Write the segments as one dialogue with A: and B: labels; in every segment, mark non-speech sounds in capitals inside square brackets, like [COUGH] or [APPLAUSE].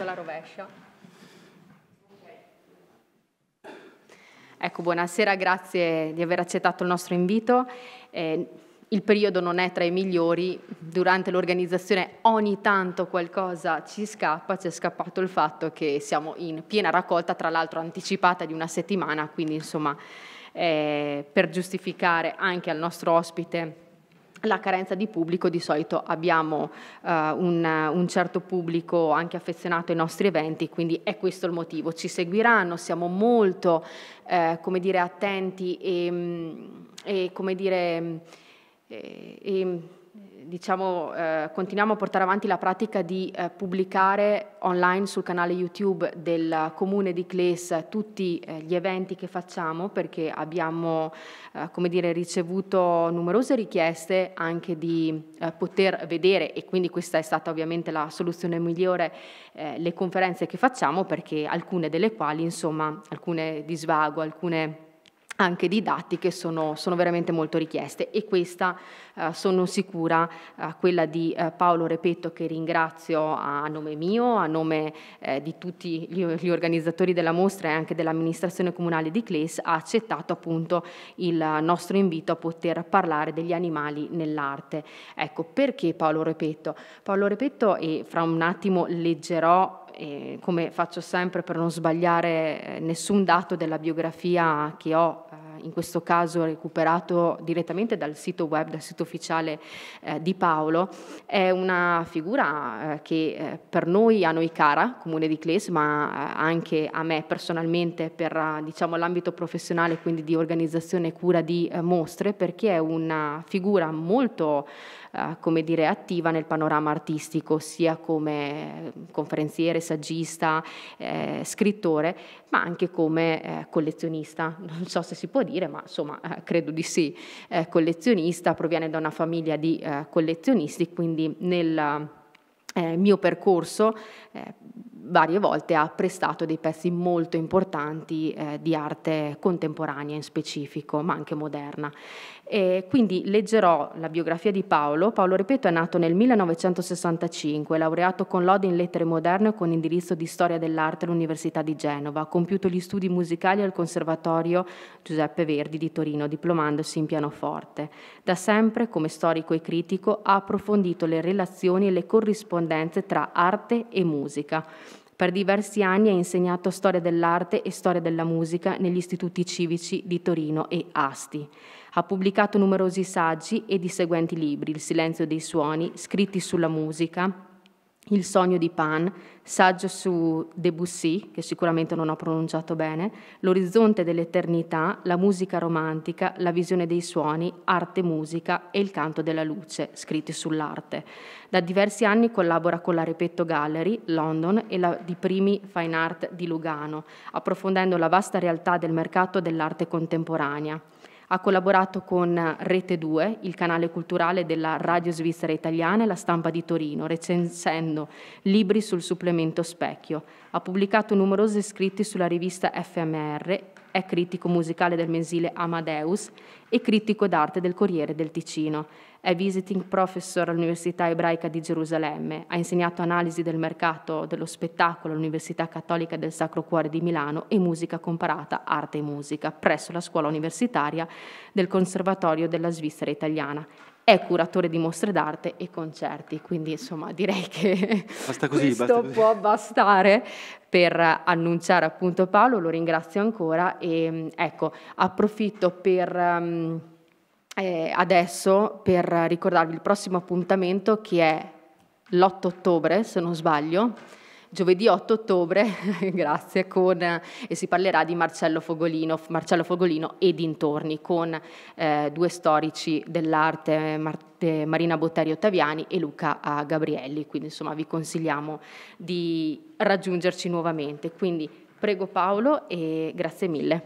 A: punto alla rovescia. Ecco, buonasera, grazie di aver accettato il nostro invito. Eh, il periodo non è tra i migliori, durante l'organizzazione ogni tanto qualcosa ci scappa, ci è scappato il fatto che siamo in piena raccolta, tra l'altro anticipata di una settimana, quindi insomma eh, per giustificare anche al nostro ospite la carenza di pubblico, di solito abbiamo uh, un, un, certo pubblico anche affezionato ai nostri eventi, quindi è questo il motivo. Ci seguiranno, siamo molto eh, come dire, attenti e, mm, e come dire... Mm, e, e, diciamo, eh, continuiamo a portare avanti la pratica di eh, pubblicare online sul canale YouTube del comune di Cles tutti eh, gli eventi che facciamo perché abbiamo eh, dire, ricevuto numerose richieste anche di eh, poter vedere e quindi questa è stata ovviamente la soluzione migliore eh, le conferenze che facciamo perché alcune delle quali insomma alcune di svago, alcune anche didattiche sono, sono, veramente molto richieste e questa eh, sono sicura eh, quella di eh, Paolo Repetto che ringrazio a nome mio, a nome eh, di tutti gli, gli, organizzatori della mostra e anche dell'amministrazione comunale di Cles ha accettato appunto il nostro invito a poter parlare degli animali nell'arte. Ecco perché Paolo Repetto? Paolo Repetto e fra un attimo leggerò eh, come faccio sempre per non sbagliare eh, nessun dato della biografia che ho eh, in questo caso recuperato direttamente dal sito web, dal sito ufficiale eh, di Paolo, è una figura eh, che eh, per noi, a noi cara, comune di Cles, ma eh, anche a me personalmente per diciamo, l'ambito professionale, quindi di organizzazione e cura di mostre, perché è una figura molto eh, come dire, attiva nel panorama artistico, sia come eh, conferenziere, saggista, eh, scrittore, ma anche come eh, collezionista. Non so se si può dire, ma insomma eh, credo di sì. collezionista, proviene da una famiglia di collezionisti, quindi nel mio percorso varie volte ha prestato dei pezzi molto importanti eh, di arte contemporanea in specifico, ma anche moderna. E quindi leggerò la biografia di Paolo. Paolo, ripeto, è nato nel 1965, laureato con lode in lettere moderne con indirizzo di storia dell'arte all'Università di Genova. Ha compiuto gli studi musicali al Conservatorio Giuseppe Verdi di Torino, diplomandosi in pianoforte. Da sempre, come storico e critico, ha approfondito le relazioni e le corrispondenze tra arte e musica. Per diversi anni ha insegnato storia dell'arte e storia della musica negli istituti civici di Torino e Asti. Ha pubblicato numerosi saggi e di seguenti libri, Il silenzio dei suoni, Scritti sulla musica, il sogno di Pan, saggio su Debussy, che sicuramente non ho pronunciato bene, L'orizzonte dell'eternità, la musica romantica, la visione dei suoni, arte e musica e il canto della luce, scritti sull'arte. Da diversi anni collabora con la Repetto Gallery, London, e la di Primi Fine Art di Lugano, approfondendo la vasta realtà del mercato dell'arte contemporanea. Ha collaborato con Rete 2, il canale culturale della Radio Svizzera Italiana e la stampa di Torino, recensendo libri sul supplemento Specchio. Ha pubblicato numerosi scritti sulla rivista FMR, è critico musicale del mensile Amadeus e critico d'arte del Corriere del Ticino. È visiting professor all'Università Ebraica di Gerusalemme, ha insegnato analisi del mercato dello spettacolo all'Università Cattolica del Sacro Cuore di Milano e musica comparata, arte e musica, presso la scuola universitaria del Conservatorio della Svizzera Italiana è curatore di mostre d'arte e concerti, quindi insomma direi che
B: basta così, questo basta così. può
A: bastare per annunciare appunto Paolo, lo ringrazio ancora e ecco approfitto per... Um, eh, adesso per ricordarvi il prossimo appuntamento che è l'8 ottobre, se non sbaglio, giovedì 8 ottobre, [LAUGHS] grazie, con, e si parlerà di Marcello Fogolino, Marcello Fogolino e dintorni, con eh, due storici dell'arte, Marte, Marina Botteri Ottaviani e Luca ah, Gabrielli, quindi insomma vi consigliamo di raggiungerci nuovamente. Quindi prego Paolo e grazie mille.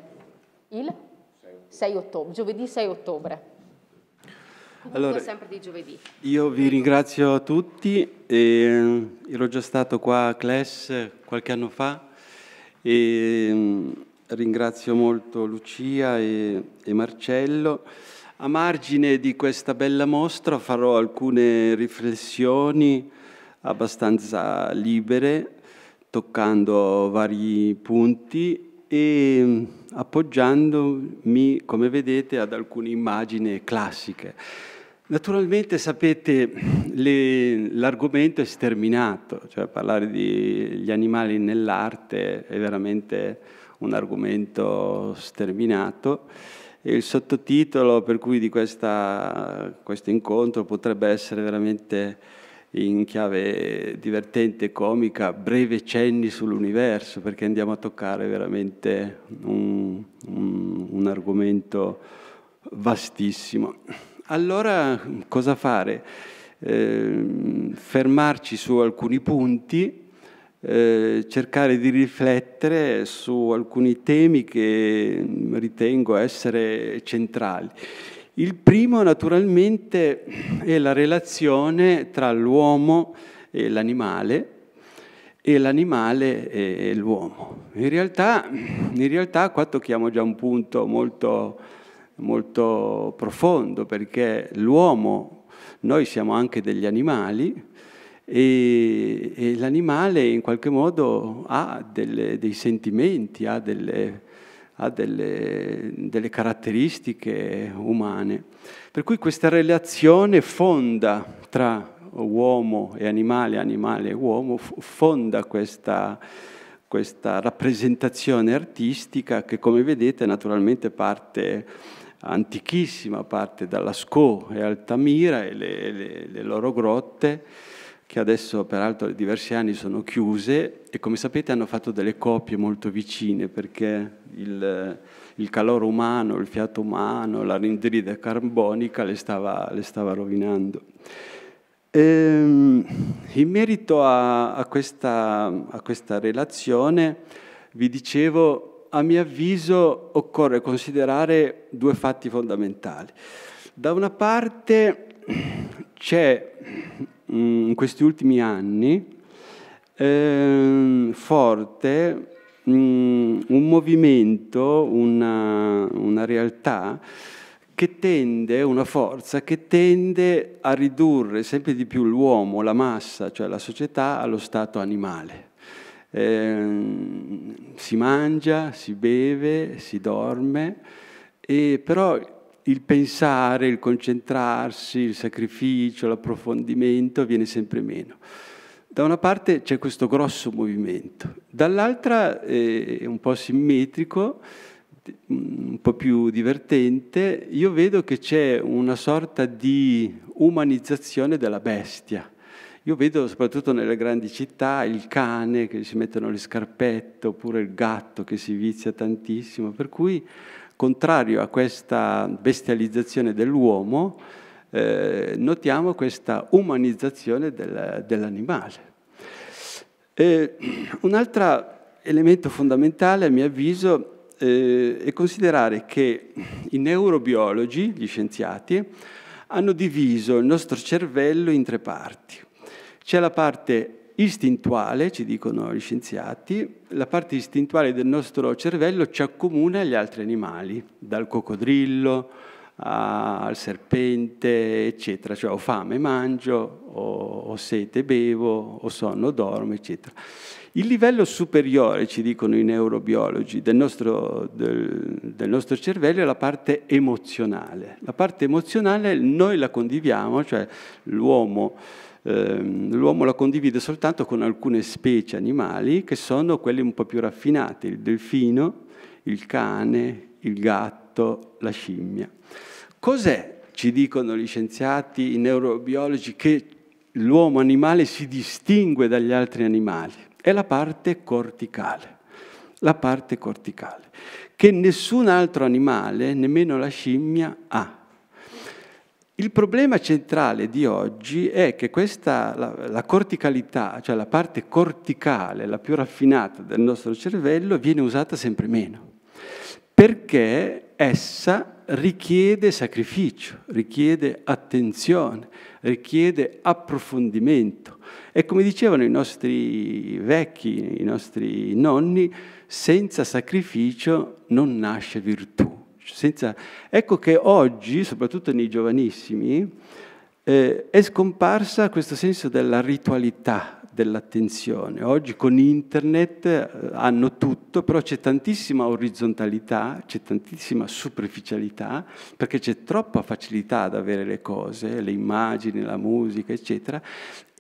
A: Il 6 ottobre, giovedì 6 ottobre allora, sempre di giovedì.
B: Io vi ringrazio a tutti, e, mm, ero già stato qua a Cles qualche anno fa e mm, ringrazio molto Lucia e, e Marcello. A margine di questa bella mostra farò alcune riflessioni abbastanza libere, toccando vari punti e mm, appoggiandomi, come vedete, ad alcune immagini classiche. Naturalmente sapete l'argomento è sterminato, cioè parlare degli animali nell'arte è veramente un argomento sterminato e il sottotitolo per cui di questa, questo incontro potrebbe essere veramente in chiave divertente comica, breve cenni sull'universo, perché andiamo a toccare veramente un, un, un argomento vastissimo. Allora cosa fare? Eh, fermarci su alcuni punti, eh, cercare di riflettere su alcuni temi che ritengo essere centrali. Il primo naturalmente è la relazione tra l'uomo e l'animale e l'animale e l'uomo. In, in realtà, qua tocchiamo già un punto molto molto profondo perché l'uomo, noi siamo anche degli animali e, e l'animale in qualche modo ha delle, dei sentimenti, ha delle, ha delle, delle caratteristiche umane. Per cui questa relazione fonda tra uomo e animale, animale e uomo, fonda questa, questa rappresentazione artistica che come vedete naturalmente parte antichissima parte da Lascaux e Altamira e le, le, le loro grotte che adesso peraltro da diversi anni sono chiuse e come sapete hanno fatto delle copie molto vicine perché il, il calore umano, il fiato umano, la rendride carbonica le stava, le stava rovinando. Ehm, in merito a, a, questa, a questa relazione vi dicevo a mio avviso occorre considerare due fatti fondamentali. Da una parte c'è mm, in questi ultimi anni eh, forte mh, mm, un movimento, una, una realtà che tende, una forza che tende a ridurre sempre di più l'uomo, la massa, cioè la società, allo stato animale eh, si mangia, si beve, si dorme, e però il pensare, il concentrarsi, il sacrificio, l'approfondimento viene sempre meno. Da una parte c'è questo grosso movimento, dall'altra eh, è un po' simmetrico, mm, un po' più divertente, io vedo che c'è una sorta di umanizzazione della bestia io vedo soprattutto nelle grandi città il cane che si mettono le scarpette oppure il gatto che si vizia tantissimo, per cui contrario a questa bestializzazione dell'uomo eh, notiamo questa umanizzazione del, dell'animale. Eh, un altro elemento fondamentale a mio avviso eh, è considerare che i neurobiologi, gli scienziati, hanno diviso il nostro cervello in tre parti. C'è la parte istintuale, ci dicono gli scienziati, la parte istintuale del nostro cervello ci accomuna agli altri animali, dal coccodrillo al serpente, eccetera, cioè ho fame mangio, ho, sete bevo, ho sonno dormo, eccetera. Il livello superiore, ci dicono i neurobiologi, del nostro, del, del nostro cervello è la parte emozionale. La parte emozionale noi la condividiamo, cioè l'uomo Ehm, l'uomo la condivide soltanto con alcune specie animali che sono quelle un po' più raffinate, il delfino, il cane, il gatto, la scimmia. Cos'è, ci dicono gli scienziati, i neurobiologi, che l'uomo animale si distingue dagli altri animali? È la parte corticale, la parte corticale, che nessun altro animale, nemmeno la scimmia, ha il problema centrale di oggi è che questa, la, la, corticalità, cioè la parte corticale, la più raffinata del nostro cervello, viene usata sempre meno, perché essa richiede sacrificio, richiede attenzione, richiede approfondimento. E come dicevano i nostri vecchi, i nostri nonni, senza sacrificio non nasce virtù. Senza... Ecco che oggi, soprattutto nei giovanissimi, eh, è scomparsa questo senso della ritualità, dell'attenzione. Oggi con internet eh, hanno tutto, però c'è tantissima orizzontalità, c'è tantissima superficialità, perché c'è troppa facilità ad avere le cose, le immagini, la musica, eccetera,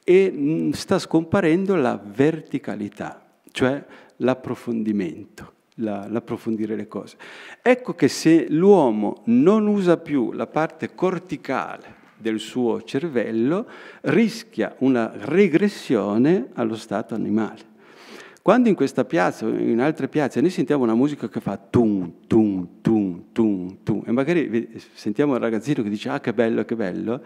B: e mm, sta scomparendo la verticalità, cioè l'approfondimento la, l'approfondire le cose. Ecco che se l'uomo non usa più la parte corticale del suo cervello, rischia una regressione allo stato animale. Quando in questa piazza o in altre piazze noi sentiamo una musica che fa tum, tum, tum, tum, tum, e magari sentiamo un ragazzino che dice ah che bello, che bello,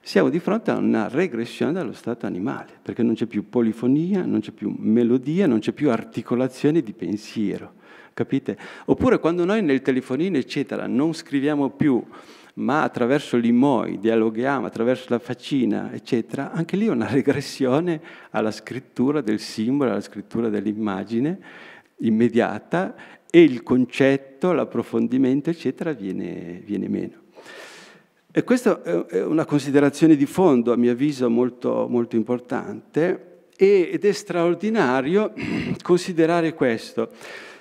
B: siamo di fronte a una regressione dallo stato animale, perché non c'è più polifonia, non c'è più melodia, non c'è più articolazione di pensiero capite? Oppure quando noi nel telefonino, eccetera, non scriviamo più, ma attraverso l'imoi dialoghiamo, attraverso la faccina, eccetera, anche lì è una [LAUGHS] regressione alla scrittura del simbolo, alla scrittura dell'immagine immediata e il concetto, l'approfondimento, eccetera, viene, viene meno. E questa è una considerazione di fondo, a mio avviso, molto, molto importante ed è straordinario [CLEARS THROAT] considerare questo.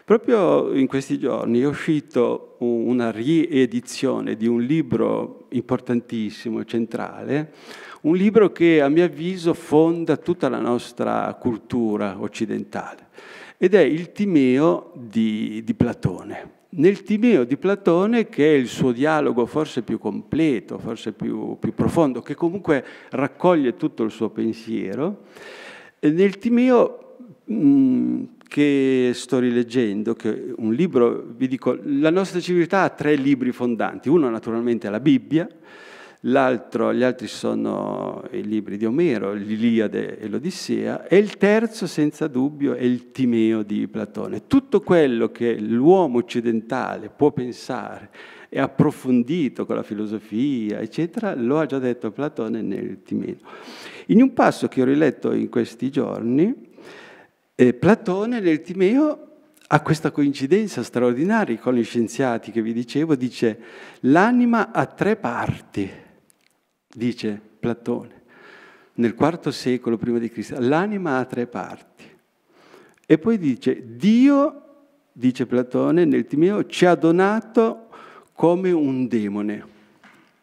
B: Proprio in questi giorni è uscito una riedizione di un libro importantissimo, centrale, un libro che a mio avviso fonda tutta la nostra cultura occidentale, ed è il Timeo di, di Platone nel Timeo di Platone, che è il suo dialogo forse più completo, forse più, più profondo, che comunque raccoglie tutto il suo pensiero, nel Timeo Mm, che sto rileggendo, che un libro, vi dico, la nostra civiltà ha tre libri fondanti, uno naturalmente è la Bibbia, gli altri sono i libri di Omero, l'Iliade e l'Odissea, e il terzo senza dubbio è il Timeo di Platone. Tutto quello che l'uomo occidentale può pensare e approfondito con la filosofia, eccetera, lo ha già detto Platone nel Timeo. In un passo che ho riletto in questi giorni, e Platone nel Timeo ha questa coincidenza straordinaria con gli scienziati che vi dicevo, dice l'anima ha tre parti, dice Platone nel IV secolo prima di Cristo, l'anima ha tre parti. E poi dice, Dio, dice Platone nel Timeo, ci ha donato come un demone,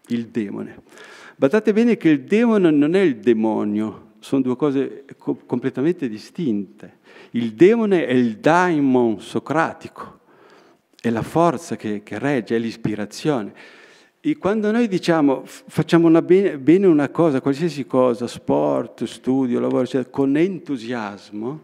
B: il demone. Badate bene che il demone non è il demonio, sono due cose co- completamente distinte. Il demone è il daimon socratico, è la forza che, che regge, è l'ispirazione. E quando noi diciamo facciamo una bene, bene, una cosa, qualsiasi cosa, sport, studio, lavoro, cioè, con entusiasmo,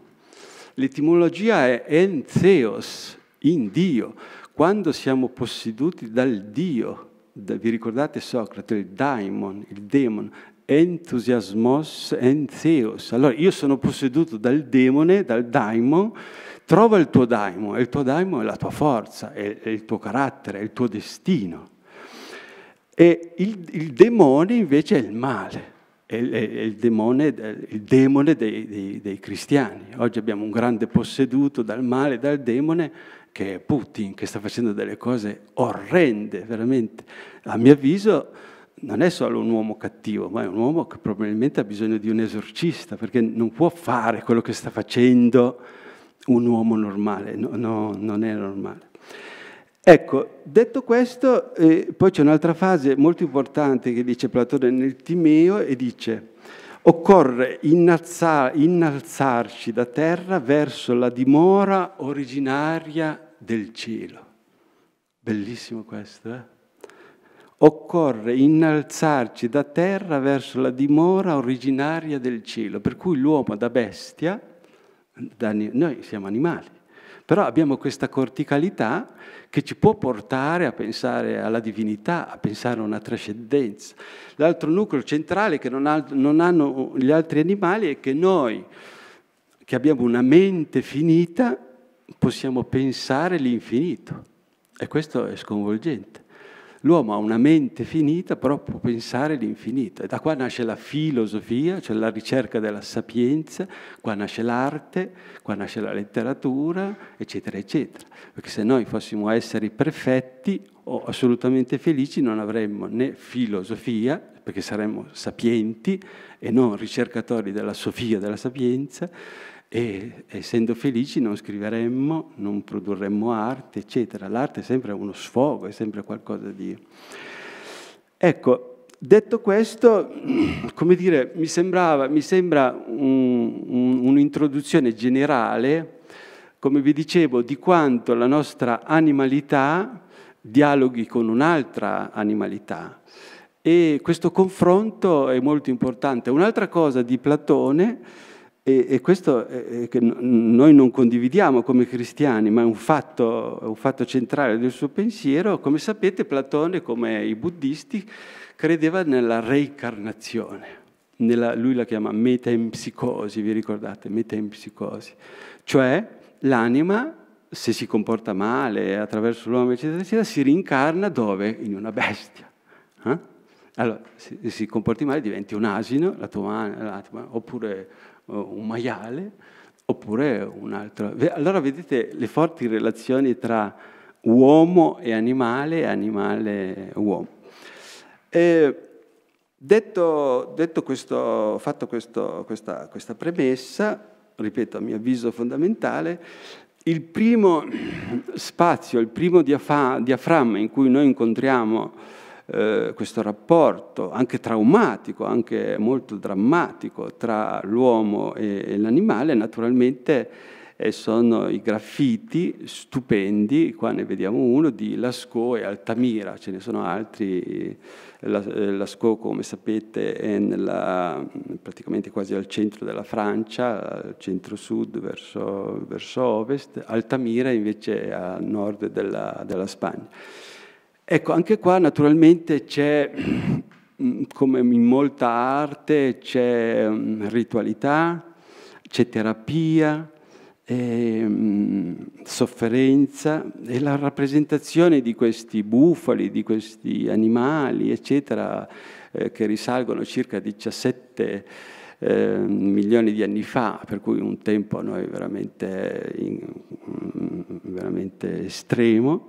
B: l'etimologia è entheos, in Dio, quando siamo posseduti dal Dio. Vi ricordate Socrate, il daimon, il demon, entusiasmos en entheos. Allora io sono posseduto dal demone, dal daimon, trova il tuo daimon, e il tuo daimon è la tua forza, è, il tuo carattere, è il tuo destino. E il, il demone invece è il male, è, è, è il, demone, il demone dei, dei, dei cristiani. Oggi abbiamo un grande posseduto dal male, dal demone, che è Putin, che sta facendo delle cose orrende, veramente. A mio avviso non è solo un uomo cattivo, ma è un uomo che probabilmente ha bisogno di un esorcista, perché non può fare quello che sta facendo un uomo normale, no, no, non è normale. Ecco, detto questo, eh, poi c'è un'altra fase molto importante che dice Platone nel Timeo e dice occorre innalzar, innalzarci da terra verso la dimora originaria del cielo. Bellissimo questo, eh? occorre innalzarci da terra verso la dimora originaria del cielo, per cui l'uomo da bestia, da, noi siamo animali, però abbiamo questa corticalità che ci può portare a pensare alla divinità, a pensare a una trascendenza. L'altro nucleo centrale che non, ha, non hanno gli altri animali è che noi, che abbiamo una mente finita, possiamo pensare l'infinito. E questo è sconvolgente. L'uomo ha una mente finita, però può pensare all'infinito. E da qua nasce la filosofia, cioè la ricerca della sapienza, qua nasce l'arte, qua nasce la letteratura, eccetera, eccetera. Perché se noi fossimo esseri perfetti o assolutamente felici non avremmo né filosofia, perché saremmo sapienti e non ricercatori della sofia, della sapienza, e essendo felici non scriveremmo, non produrremmo arte, eccetera. L'arte è sempre uno sfogo, è sempre qualcosa di... Ecco, detto questo, [CLEARS THROAT] come dire, mi, sembrava, mi sembra un'introduzione un, un generale, come vi dicevo, di quanto la nostra animalità dialoghi con un'altra animalità. E questo confronto è molto importante. Un'altra cosa di Platone e, e questo è, che noi non condividiamo come cristiani, ma è un fatto, un fatto centrale del suo pensiero. Come sapete, Platone, come i buddisti, credeva nella reincarnazione. Nella, lui la chiama metempsicosi, vi ricordate? Metempsicosi. Cioè l'anima, se si comporta male attraverso l'uomo, eccetera, eccetera, si rincarna dove? In una bestia. Eh? Allora, se si comporti male diventi un asino, la tua, la tua, oppure eh, un maiale, oppure un altro. Allora vedete le forti relazioni tra uomo e animale, e animale uomo. e uomo. detto, questo, fatto questo, questa, questa premessa, ripeto, a mio avviso fondamentale, il primo spazio, il primo diaframma in cui noi incontriamo eh, questo rapporto, anche traumatico, anche molto drammatico, tra l'uomo e, e l'animale, naturalmente eh, sono i graffiti stupendi, qua ne vediamo uno, di Lascaux e Altamira, ce ne sono altri. Eh, eh, Lascaux, come sapete, è nella, praticamente quasi al centro della Francia, centro-sud verso, verso, ovest, Altamira invece è a nord della, della Spagna. Ecco, anche qua naturalmente c'è, mm, come in molta arte, c'è mm, ritualità, c'è terapia, e, ehm, sofferenza e la rappresentazione di questi bufali, di questi animali, eccetera, eh, che risalgono circa 17 ehm, milioni di anni fa, per cui un tempo a noi veramente, mm, veramente estremo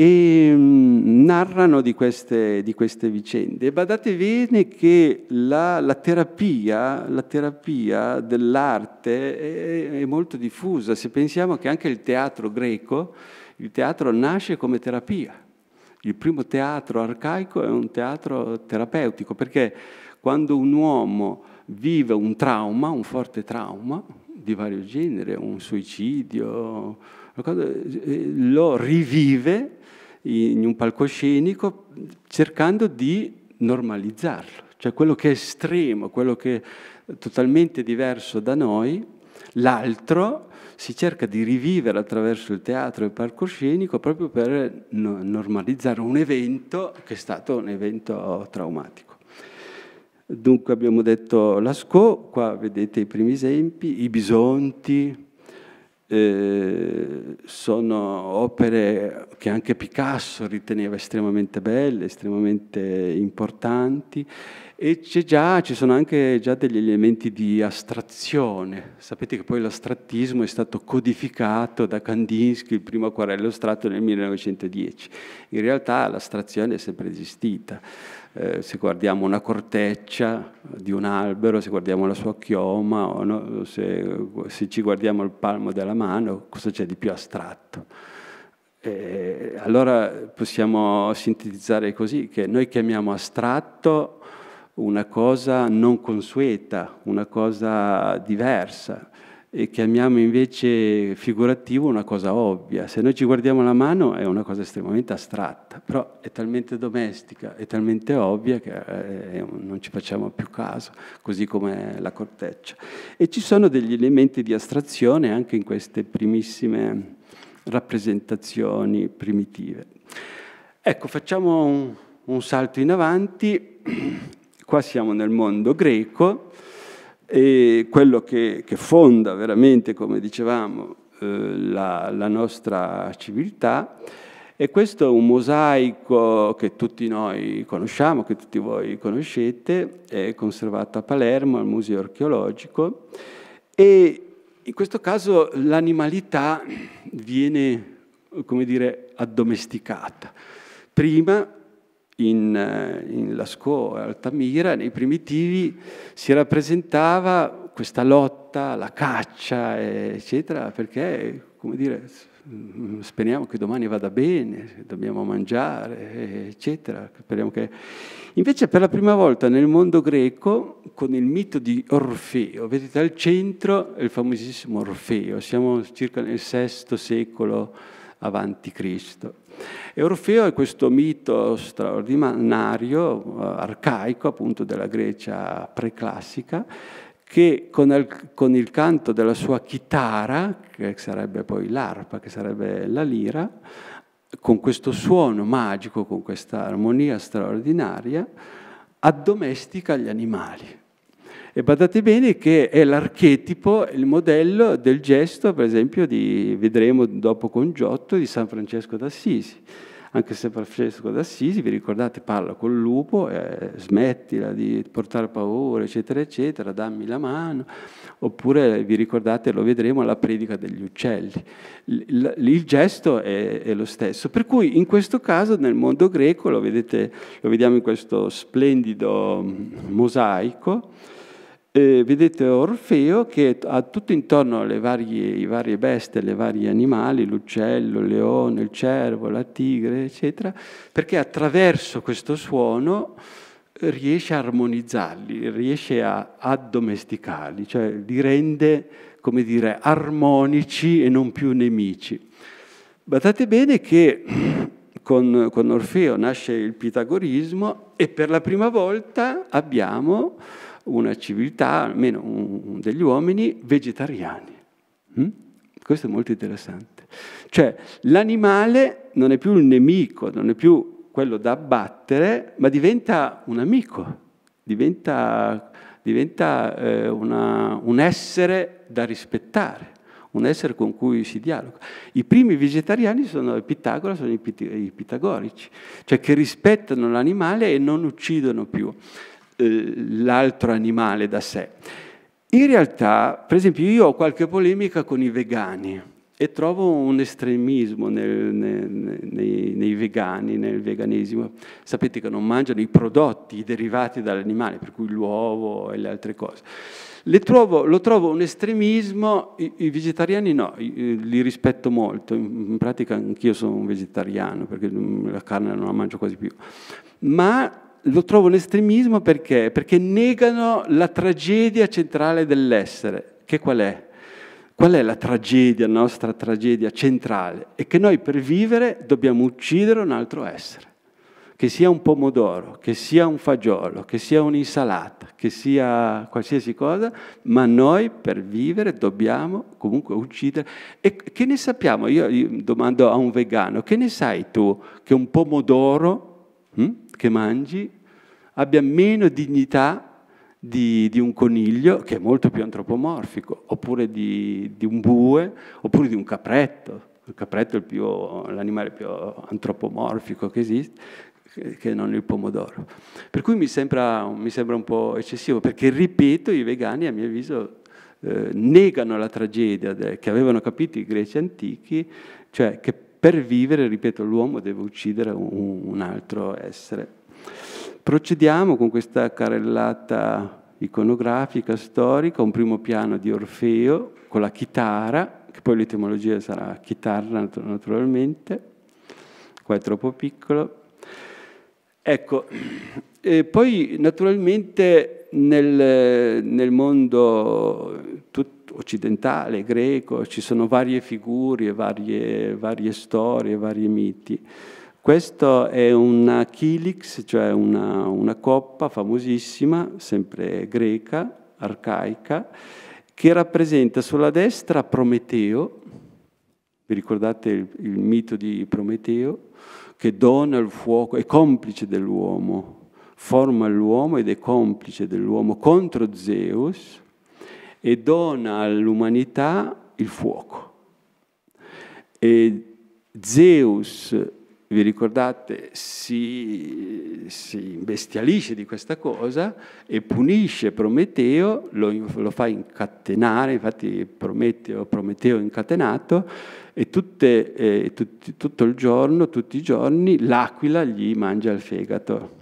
B: e mm, narrano di queste, di queste, vicende. badate bene che la, la terapia, la terapia dell'arte è, è, molto diffusa, se pensiamo che anche il teatro greco, il teatro nasce come terapia. Il primo teatro arcaico è un teatro terapeutico, perché quando un uomo vive un trauma, un forte trauma di vario genere, un suicidio, eh, lo rivive in un palcoscenico cercando di normalizzarlo. Cioè quello che è estremo, quello che è totalmente diverso da noi, l'altro si cerca di rivivere attraverso il teatro e il palcoscenico proprio per normalizzare un evento che è stato un evento traumatico. Dunque abbiamo detto Lascaux, qua vedete i primi esempi, i bisonti, eh, sono opere che anche Picasso riteneva estremamente belle, estremamente importanti e già, ci sono anche già degli elementi di astrazione. Sapete che poi l'astrattismo è stato codificato da Kandinsky, il primo acquarello astratto nel 1910. In realtà l'astrazione è sempre esistita eh, se guardiamo una corteccia di un albero, se guardiamo la sua chioma, o no, se, se, ci guardiamo il palmo della mano, cosa c'è di più astratto? E allora possiamo sintetizzare così che noi chiamiamo astratto una cosa non consueta, una cosa diversa e chiamiamo invece figurativo una cosa ovvia. Se noi ci guardiamo la mano è una cosa estremamente astratta, però è talmente domestica, è talmente ovvia che eh, eh, non ci facciamo più caso, così come la corteccia. E ci sono degli elementi di astrazione anche in queste primissime rappresentazioni primitive. Ecco, facciamo un, un salto in avanti. [CLEARS THROAT] Qua siamo nel mondo greco e quello che, che fonda veramente, come dicevamo, eh, la, la, nostra civiltà. E questo è un mosaico che tutti noi conosciamo, che tutti voi conoscete, è conservato a Palermo, al Museo Archeologico, e in questo caso l'animalità viene, come dire, addomesticata. Prima in, eh, in Lascaux, Altamira, nei primitivi si rappresentava questa lotta, la caccia, eccetera, perché, come dire, mm, speriamo che domani vada bene, dobbiamo mangiare, eccetera. Che... Invece per la prima volta nel mondo greco, con il mito di Orfeo, vedete al centro il famosissimo Orfeo, siamo circa nel VI secolo avanti Cristo. E Orfeo è questo mito straordinario, eh, arcaico appunto della Grecia preclassica, che con, il canto della sua chitarra, che sarebbe poi l'arpa, che sarebbe la lira, con questo suono magico, con questa armonia straordinaria, addomestica gli animali. E badate bene che è l'archetipo, il modello del gesto, per esempio, di, vedremo dopo con Giotto, di San Francesco d'Assisi. Anche San Francesco d'Assisi, vi ricordate, parla col lupo, eh, smettila di portare paura, eccetera, eccetera, dammi la mano. Oppure vi ricordate, lo vedremo, la predica degli uccelli. Il, il gesto è, è, lo stesso. Per cui in questo caso nel mondo greco, lo, vedete, lo vediamo in questo splendido mosaico, eh, vedete Orfeo che ha tutto intorno le varie, varie bestie, i varie animali, l'uccello, il leone, il cervo, la tigre, eccetera, perché attraverso questo suono riesce a armonizzarli, riesce a addomesticarli, cioè li rende, come dire, armonici e non più nemici. Badate bene che [CLEARS THROAT] con, con Orfeo nasce il pitagorismo e per la prima volta abbiamo una civiltà, almeno degli uomini, vegetariani. Mm? Questo è molto interessante. Cioè l'animale non è più il nemico, non è più quello da abbattere, ma diventa un amico, diventa, diventa eh, una, un essere da rispettare un essere con cui si dialoga. I primi vegetariani sono Pitagora, sono i, pit- i pitagorici, cioè che rispettano l'animale e non uccidono più. Eh, l'altro animale da sé. In realtà, per esempio, io ho qualche polemica con i vegani e trovo un estremismo nel, nel, nei, nei, vegani, nel veganesimo. Sapete che non mangiano i prodotti derivati dall'animale, per cui l'uovo e le altre cose. Le trovo, lo trovo un estremismo, i, i, vegetariani no, li rispetto molto, in, pratica anch'io sono un vegetariano perché mm, la carne non la mangio quasi più, ma lo trovo un estremismo perché? Perché negano la tragedia centrale dell'essere, che qual è? Qual è la tragedia, la nostra tragedia centrale? È che noi per vivere dobbiamo uccidere un altro essere, che sia un pomodoro, che sia un fagiolo, che sia un'insalata, che sia qualsiasi cosa, ma noi per vivere dobbiamo comunque uccidere. E che ne sappiamo? Io, domando a un vegano, che ne sai tu che un pomodoro... Hm? che mangi abbia meno dignità di, di, un coniglio che è molto più antropomorfico, oppure di, di un bue, oppure di un capretto. Il capretto è più, l'animale più antropomorfico che esiste, che non il pomodoro. Per cui mi sembra, mi sembra un po' eccessivo, perché ripeto, i vegani a mio avviso eh, negano la tragedia che avevano capito i greci antichi, cioè che per vivere, ripeto, l'uomo deve uccidere un, un altro essere. Procediamo con questa carellata iconografica, storica, un primo piano di Orfeo con la chitarra, che poi l'etimologia sarà chitarra naturalmente, qua è troppo piccolo. Ecco, e poi naturalmente nel, nel mondo tutto occidentale, greco, ci sono varie figure, varie, varie storie, vari miti. Questo è una chilix, cioè una, una coppa famosissima, sempre greca, arcaica, che rappresenta sulla destra Prometeo, vi ricordate il, il, mito di Prometeo, che dona il fuoco, è complice dell'uomo, forma l'uomo ed è complice dell'uomo contro Zeus, e dona all'umanità il fuoco. E Zeus, vi ricordate, si, si bestialisce di questa cosa e punisce Prometeo, lo, lo fa incatenare, infatti Prometeo, Prometeo incatenato, e tutte, eh, tutti, tutto il giorno, tutti i giorni, l'aquila gli mangia il fegato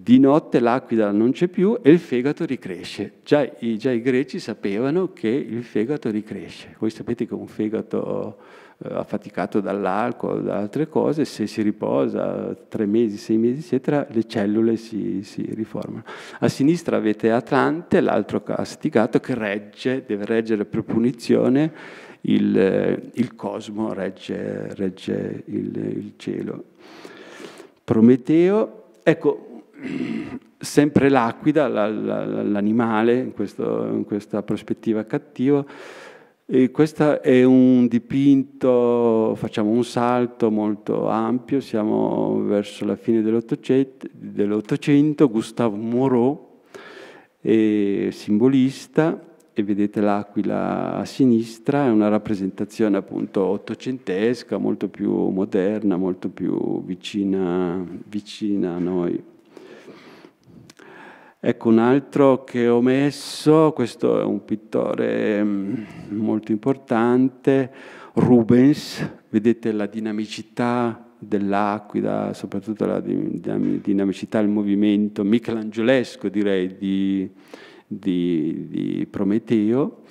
B: di notte l'aquila non c'è più e il fegato ricresce. Già i, già i, greci sapevano che il fegato ricresce. Voi sapete che un fegato eh, affaticato dall'alcol, da altre cose, se si riposa tre mesi, sei mesi, eccetera, le cellule si, si riformano. A sinistra avete Atlante, l'altro castigato, che regge, deve reggere per punizione il, il cosmo, regge, regge il, il cielo. Prometeo, ecco, sempre l'aquila, l'animale, in, in, questa prospettiva cattiva. E questo è un dipinto, facciamo un salto molto ampio, siamo verso la fine dell'Ottocento, dell Gustave Moreau, simbolista, e vedete l'aquila a sinistra, è una rappresentazione appunto ottocentesca, molto più moderna, molto più vicina, vicina a noi. Ecco un altro che ho messo, questo è un pittore mm, molto importante, Rubens, vedete la dinamicità dell'aquila, soprattutto la dinamicità, il movimento michelangiolesco direi di, di, di Prometeo.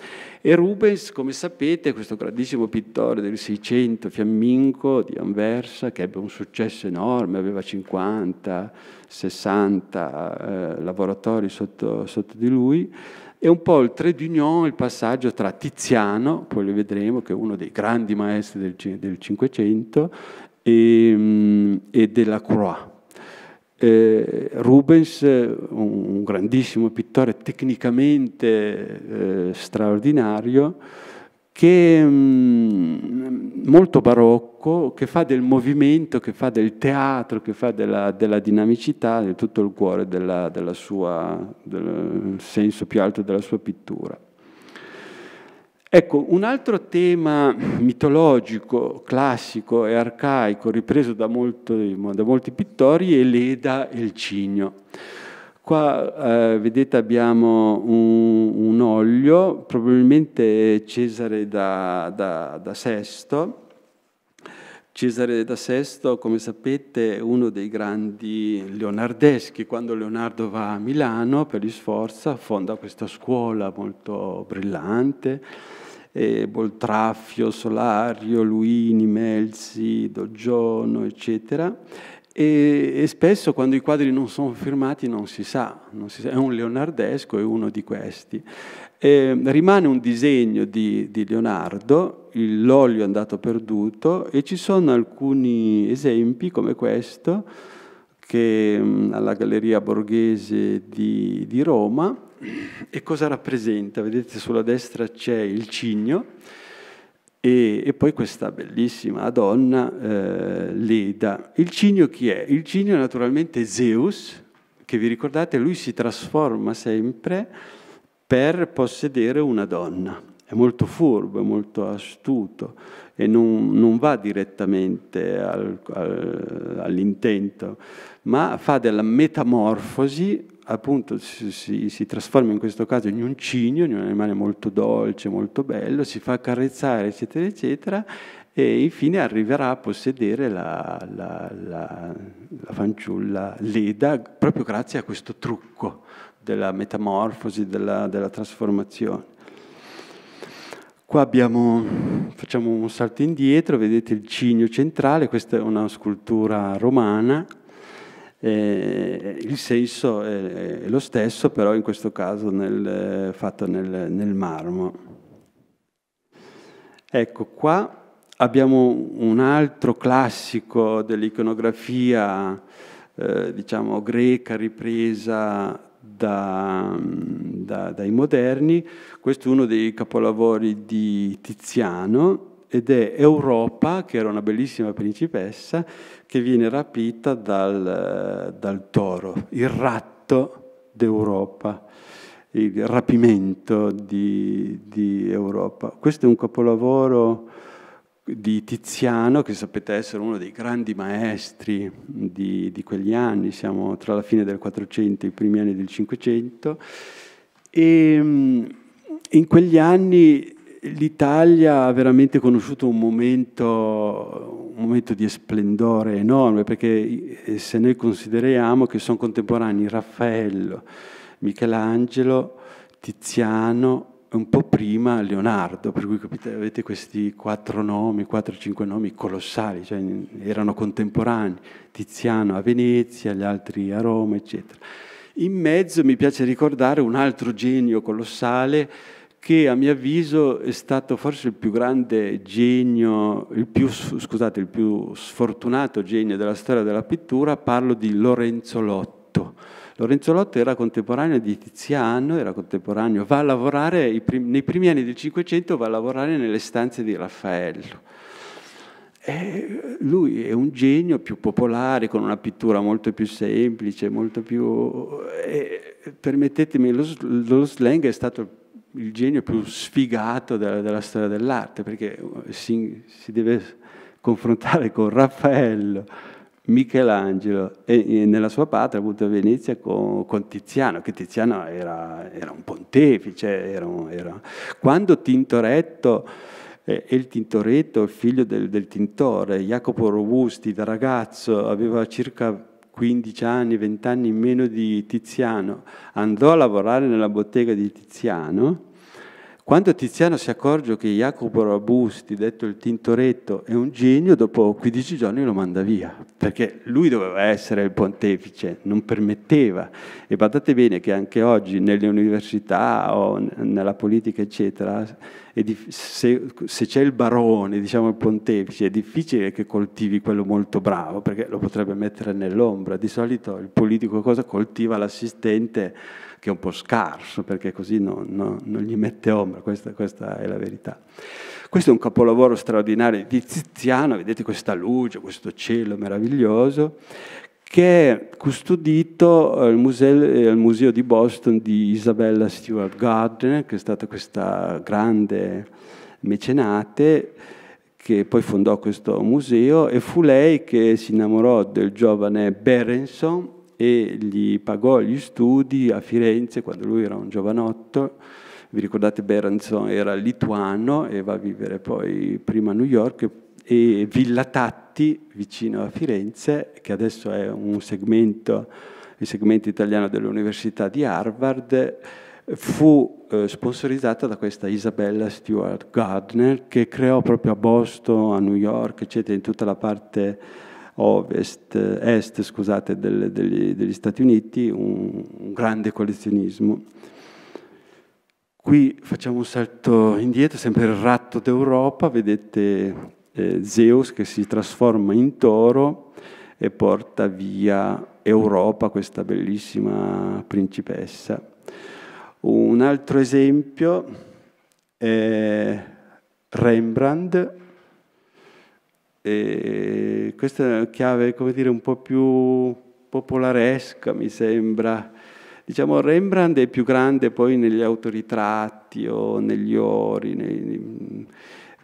B: E Rubens, come sapete, questo grandissimo pittore del 600, fiammingo di Anversa, che ebbe un successo enorme, aveva 50, 60 eh, lavoratori sotto, sotto di lui, è un po' il d'union, il passaggio tra Tiziano, poi lo vedremo, che è uno dei grandi maestri del, del Cinquecento, e, mm, e Croix. Eh, Rubens, eh, un, grandissimo pittore tecnicamente eh, straordinario, che mm, molto barocco, che fa del movimento, che fa del teatro, che fa della, della dinamicità, di tutto il cuore della, della sua, del senso più alto della sua pittura. Ecco, un altro tema mitologico, classico e arcaico, ripreso da, molto, da molti pittori, è l'Eda e il cigno. Qua eh, vedete abbiamo un, un, olio, probabilmente Cesare da, da, da Sesto. Cesare da Sesto, come sapete, è uno dei grandi leonardeschi. Quando Leonardo va a Milano per gli Sforza, fonda questa scuola molto brillante eh, Boltraffio, Solario, Luini, Melzi, Doggiono, eccetera. E, e, spesso quando i quadri non sono firmati non si sa, non si sa. è un leonardesco, è uno di questi. Eh, rimane un disegno di, di Leonardo, l'olio è andato perduto e ci sono alcuni esempi come questo che alla Galleria Borghese di, di Roma e cosa rappresenta? Vedete sulla destra c'è il cigno e, e poi questa bellissima donna eh, Leda. Il cigno chi è? Il cigno è naturalmente Zeus, che vi ricordate, lui si trasforma sempre per possedere una donna. È molto furbo, è molto astuto e non, non va direttamente al, al, all'intento ma fa della metamorfosi, appunto si, si, trasforma in questo caso in un cigno, in un animale molto dolce, molto bello, si fa accarezzare, eccetera, eccetera, e infine arriverà a possedere la, la, la, la fanciulla Leda proprio grazie a questo trucco della metamorfosi, della, della trasformazione. Qua abbiamo, facciamo un salto indietro, vedete il cigno centrale, questa è una scultura romana eh, il senso è, è, lo stesso, però in questo caso nel, eh, fatto nel, nel marmo. Ecco, qua abbiamo un altro classico dell'iconografia, eh, diciamo, greca ripresa da, mm, da, dai moderni. Questo è uno dei capolavori di Tiziano, ed è Europa, che era una bellissima principessa, che viene rapita dal, eh, dal toro, il ratto d'Europa, il rapimento di, di Europa. Questo è un capolavoro di Tiziano, che sapete essere uno dei grandi maestri di, di, quegli anni, siamo tra la fine del 400 e i primi anni del 500, e ehm, in quegli anni L'Italia ha veramente conosciuto un momento, un momento, di splendore enorme, perché eh, se noi consideriamo che sono contemporanei Raffaello, Michelangelo, Tiziano e un po' prima Leonardo, per cui capite, avete questi quattro nomi, quattro o cinque nomi colossali, cioè erano contemporanei, Tiziano a Venezia, gli altri a Roma, eccetera. In mezzo mi piace ricordare un altro genio colossale, che a mio avviso è stato forse il più grande genio, il più, scusate, il più sfortunato genio della storia della pittura, parlo di Lorenzo Lotto. Lorenzo Lotto era contemporaneo di Tiziano, era contemporaneo, va a lavorare nei primi anni del Cinquecento, va a lavorare nelle stanze di Raffaello.
C: E
B: lui è un genio più popolare, con una pittura molto più semplice, molto più... E, permettetemi, lo, lo slang è stato il il genio più sfigato della, della storia dell'arte, perché eh, si, si, deve confrontare con Raffaello, Michelangelo e, e nella sua patria, appunto a Venezia, con, con Tiziano, che Tiziano era, era un pontefice. Era un, era... Quando Tintoretto eh, e il Tintoretto, figlio del, del Tintore, Jacopo Robusti da ragazzo, aveva circa 15 anni, 20 anni in meno di Tiziano, andò a lavorare nella bottega di Tiziano quando Tiziano si accorge che Jacopo Robusti, detto il Tintoretto, è un genio, dopo 15 giorni lo manda via, perché lui doveva essere il pontefice, non permetteva. E badate bene che anche oggi nelle università o nella politica, eccetera, se c'è il barone, diciamo il pontefice, è difficile che coltivi quello molto bravo, perché lo potrebbe mettere nell'ombra. Di solito il politico cosa coltiva l'assistente che è un po' scarso perché così no, no, non gli mette ombra, questa, questa, è la verità. Questo è un capolavoro straordinario di Tiziano, vedete questa luce, questo cielo meraviglioso, che è custodito al museo, eh, al museo di Boston di Isabella Stewart Gardner, che è stata questa grande mecenate che poi fondò questo museo e fu lei che si innamorò del giovane Berenson e gli pagò gli studi a Firenze quando lui era un giovanotto. Vi ricordate Berenson era lituano e va a vivere poi prima a New York e Villa Tatti vicino a Firenze, che adesso è un segmento, il segmento italiano dell'Università di Harvard, fu eh, sponsorizzata da questa Isabella Stewart Gardner che creò proprio a Boston, a New York, eccetera, in tutta la parte ovest, est scusate, del, degli, degli, Stati Uniti, un, un grande collezionismo. Qui facciamo un salto indietro, sempre il ratto d'Europa, vedete eh, Zeus che si trasforma in toro e porta via Europa, questa bellissima principessa. Un altro esempio è Rembrandt, e questa è una chiave, come dire, un po' più popolaresca, mi sembra. Diciamo, Rembrandt è più grande poi negli autoritratti o negli ori. Nei...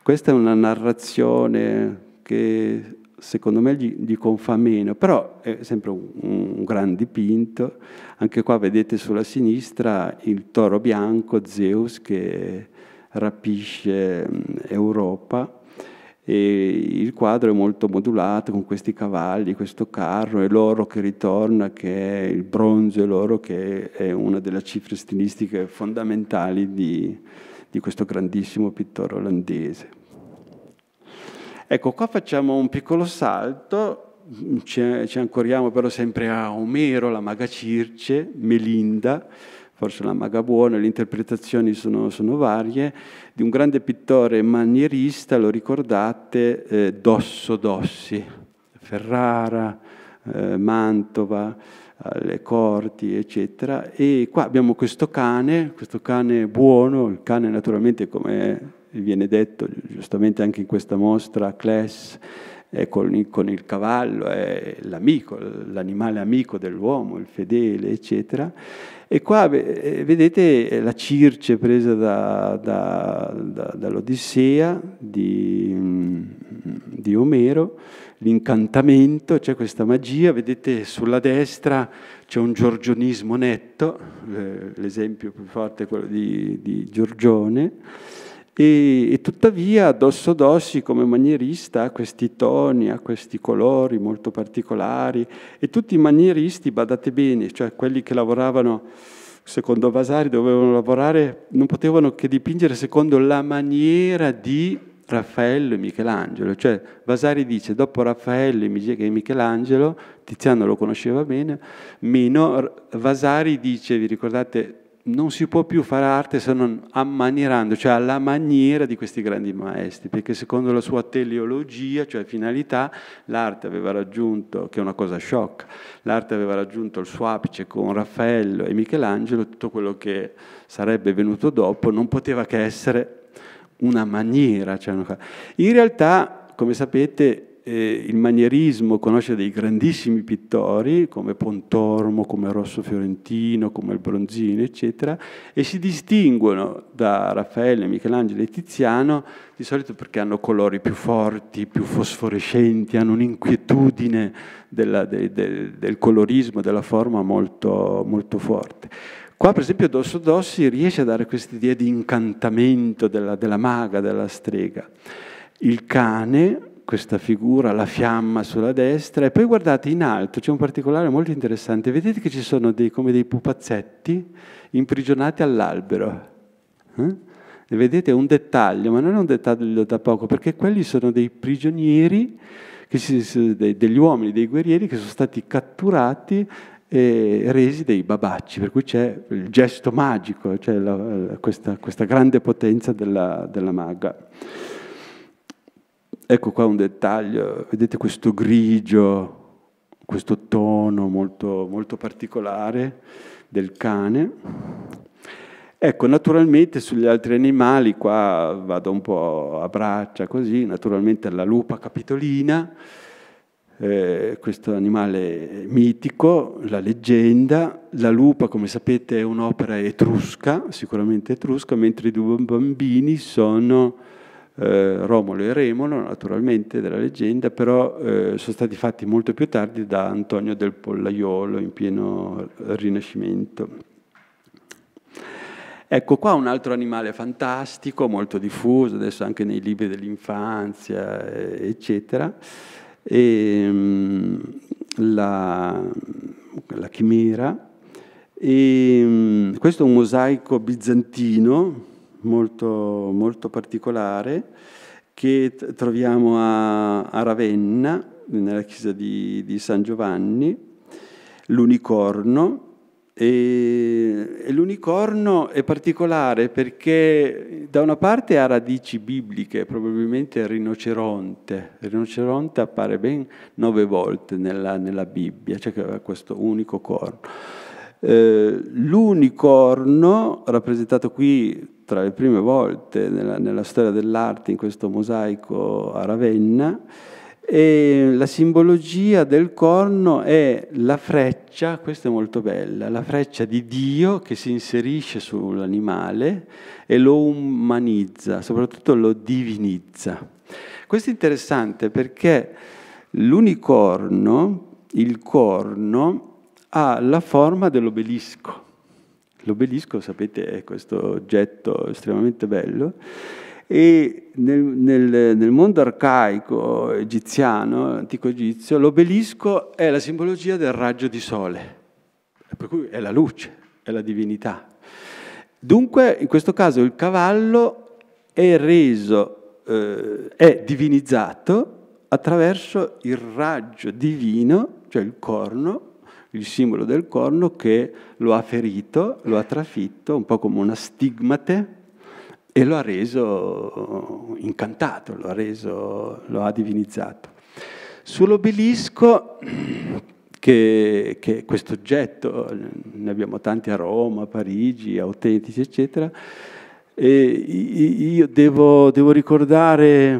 B: Questa è una narrazione che secondo me gli, gli confà meno, però è sempre un, un, gran dipinto. Anche qua vedete sulla sinistra il toro bianco, Zeus, che rapisce Europa e il quadro è molto modulato con questi cavalli, questo carro, e l'oro che ritorna, che è il bronzo, e l'oro che è una delle cifre stilistiche fondamentali di, di questo grandissimo pittore olandese. Ecco, qua facciamo un piccolo salto ci, ancoriamo però sempre a Omero, la maga Circe, Melinda, forse la maga buona, le interpretazioni sono, sono, varie, di un grande pittore manierista, lo ricordate, eh, Dosso Dossi, Ferrara, eh, Mantova, le corti, eccetera. E qua abbiamo questo cane, questo cane buono, il cane naturalmente come viene detto giustamente anche in questa mostra, Class, con, con, il cavallo, è l'amico, l'animale amico dell'uomo, il fedele, eccetera. E qua eh, vedete eh, la Circe presa da, da, da, dall'Odissea di, mm, di Omero, l'incantamento, c'è cioè questa magia, vedete sulla destra c'è un giorgionismo netto, eh, l'esempio più forte è quello di, di Giorgione, e, e tuttavia Dosso Dossi come manierista ha questi toni, ha questi colori molto particolari e tutti i manieristi, badate bene, cioè quelli che lavoravano secondo Vasari, dovevano lavorare, non potevano che dipingere secondo la maniera di Raffaello e Michelangelo. Cioè Vasari dice, dopo Raffaello e Michelangelo, Tiziano lo conosceva bene, meno Vasari dice, vi ricordate non si può più fare arte se non ammanierando, cioè alla maniera di questi grandi maestri, perché secondo la sua teleologia, cioè finalità, l'arte aveva raggiunto, che è una cosa sciocca, l'arte aveva raggiunto il suo apice con Raffaello e Michelangelo, tutto quello che sarebbe venuto dopo non poteva che essere una maniera. Cioè una... In realtà, come sapete, eh, il manierismo conosce dei grandissimi pittori come Pontormo, come Rosso Fiorentino, come il Bronzino, eccetera, e si distinguono da Raffaele, Michelangelo e Tiziano di solito perché hanno colori più forti, più fosforescenti, hanno un'inquietudine del, del, colorismo, della forma molto, molto forte. Qua per esempio Dosso Dossi riesce a dare questa idea di incantamento della, della maga, della strega. Il cane questa figura, la fiamma sulla destra, e poi guardate in alto, c'è un particolare molto interessante, vedete che ci sono dei, come dei pupazzetti imprigionati all'albero. Eh? E vedete, un dettaglio, ma non è un dettaglio da poco, perché quelli sono dei prigionieri, si, degli uomini, dei guerrieri che sono stati catturati e resi dei babacci, per cui c'è il gesto magico, cioè questa, questa, grande potenza della, della maga. Ecco qua un dettaglio, vedete questo grigio, questo tono molto, molto particolare del cane. Ecco, naturalmente sugli altri animali, qua vado un po' a braccia così, naturalmente la lupa capitolina, eh, questo animale mitico, la leggenda. La lupa, come sapete, è un'opera etrusca, sicuramente etrusca, mentre i due bambini sono eh, Romolo e Remolo, naturalmente, della leggenda, però eh, sono stati fatti molto più tardi da Antonio del Pollaiolo in pieno Rinascimento. Ecco qua un altro animale fantastico, molto diffuso, adesso anche nei libri dell'infanzia, eh, eccetera. E, ehm, la, la chimera. E, ehm, questo è un mosaico bizantino, molto, molto particolare che troviamo a, a, Ravenna, nella chiesa di, di San Giovanni, l'unicorno. E, e l'unicorno è particolare perché da una parte ha radici bibliche, probabilmente il rinoceronte. Il rinoceronte appare ben nove volte nella, nella Bibbia, cioè questo unico corno. Eh, l'unicorno, rappresentato qui tra le prime volte nella, nella storia dell'arte in questo mosaico a Ravenna. E la simbologia del corno è la freccia, questa è molto bella, la freccia di Dio che si inserisce sull'animale e lo umanizza, soprattutto lo divinizza. Questo è interessante perché l'unicorno, il corno, ha la forma dell'obelisco. L'obelisco, sapete, è questo oggetto estremamente bello e nel, nel, nel, mondo arcaico egiziano, antico egizio, l'obelisco è la simbologia del raggio di sole, per cui è la luce, è la divinità. Dunque, in questo caso, il cavallo è reso, eh, è divinizzato attraverso il raggio divino, cioè il corno, il simbolo del corno che lo ha ferito, lo ha trafitto, un po' come una stigmate, e lo ha reso incantato, lo ha, reso, lo ha divinizzato. Sull'obelisco, che, che questo oggetto, ne abbiamo tanti a Roma, a Parigi, autentici, eccetera, e io devo, devo ricordare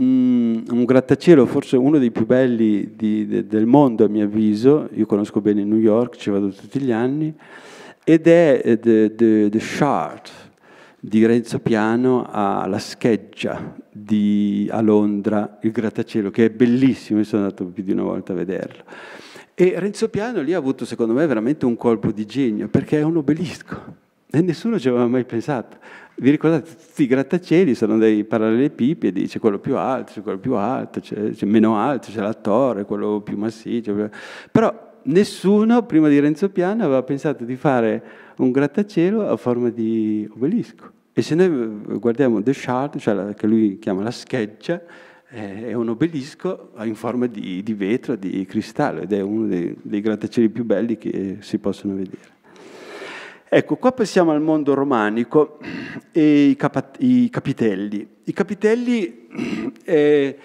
B: Mm, un grattacielo forse uno dei più belli di, de, del mondo a mio avviso, io conosco bene New York, ci vado tutti gli anni, ed è The, eh, the, the Shard di Renzo Piano alla scheggia di, a Londra, il grattacielo, che è bellissimo, io sono andato più di una volta a vederlo. E Renzo Piano lì ha avuto secondo me veramente un colpo di genio, perché è un obelisco e nessuno ci aveva mai pensato vi ricordate, tutti i grattacieli sono dei parallelepipedi, c'è quello più alto, c'è quello più alto, c'è, meno alto, c'è la torre, quello più massiccio. Però nessuno, prima di Renzo Piano, aveva pensato di fare un grattacielo a forma di obelisco. E se noi eh, guardiamo The Shard, cioè la, che lui chiama la scheggia, è un obelisco in forma di, di, vetro, di cristallo, ed è uno dei, dei grattacieli più belli che si possono vedere. Ecco, qua passiamo al mondo romanico e i, capa- i capitelli. I capitelli eh,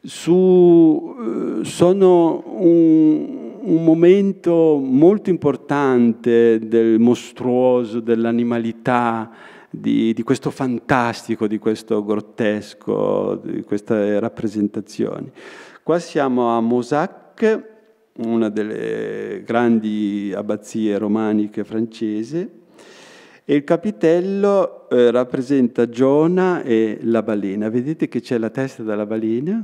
B: su, eh, sono un, un momento molto importante del mostruoso, dell'animalità, di, di, questo fantastico, di questo grottesco, di queste rappresentazioni. Qua siamo a Mosacche una delle grandi abbazie romaniche francese, e il capitello eh, rappresenta Giona e la balena. Vedete che c'è la testa della balena,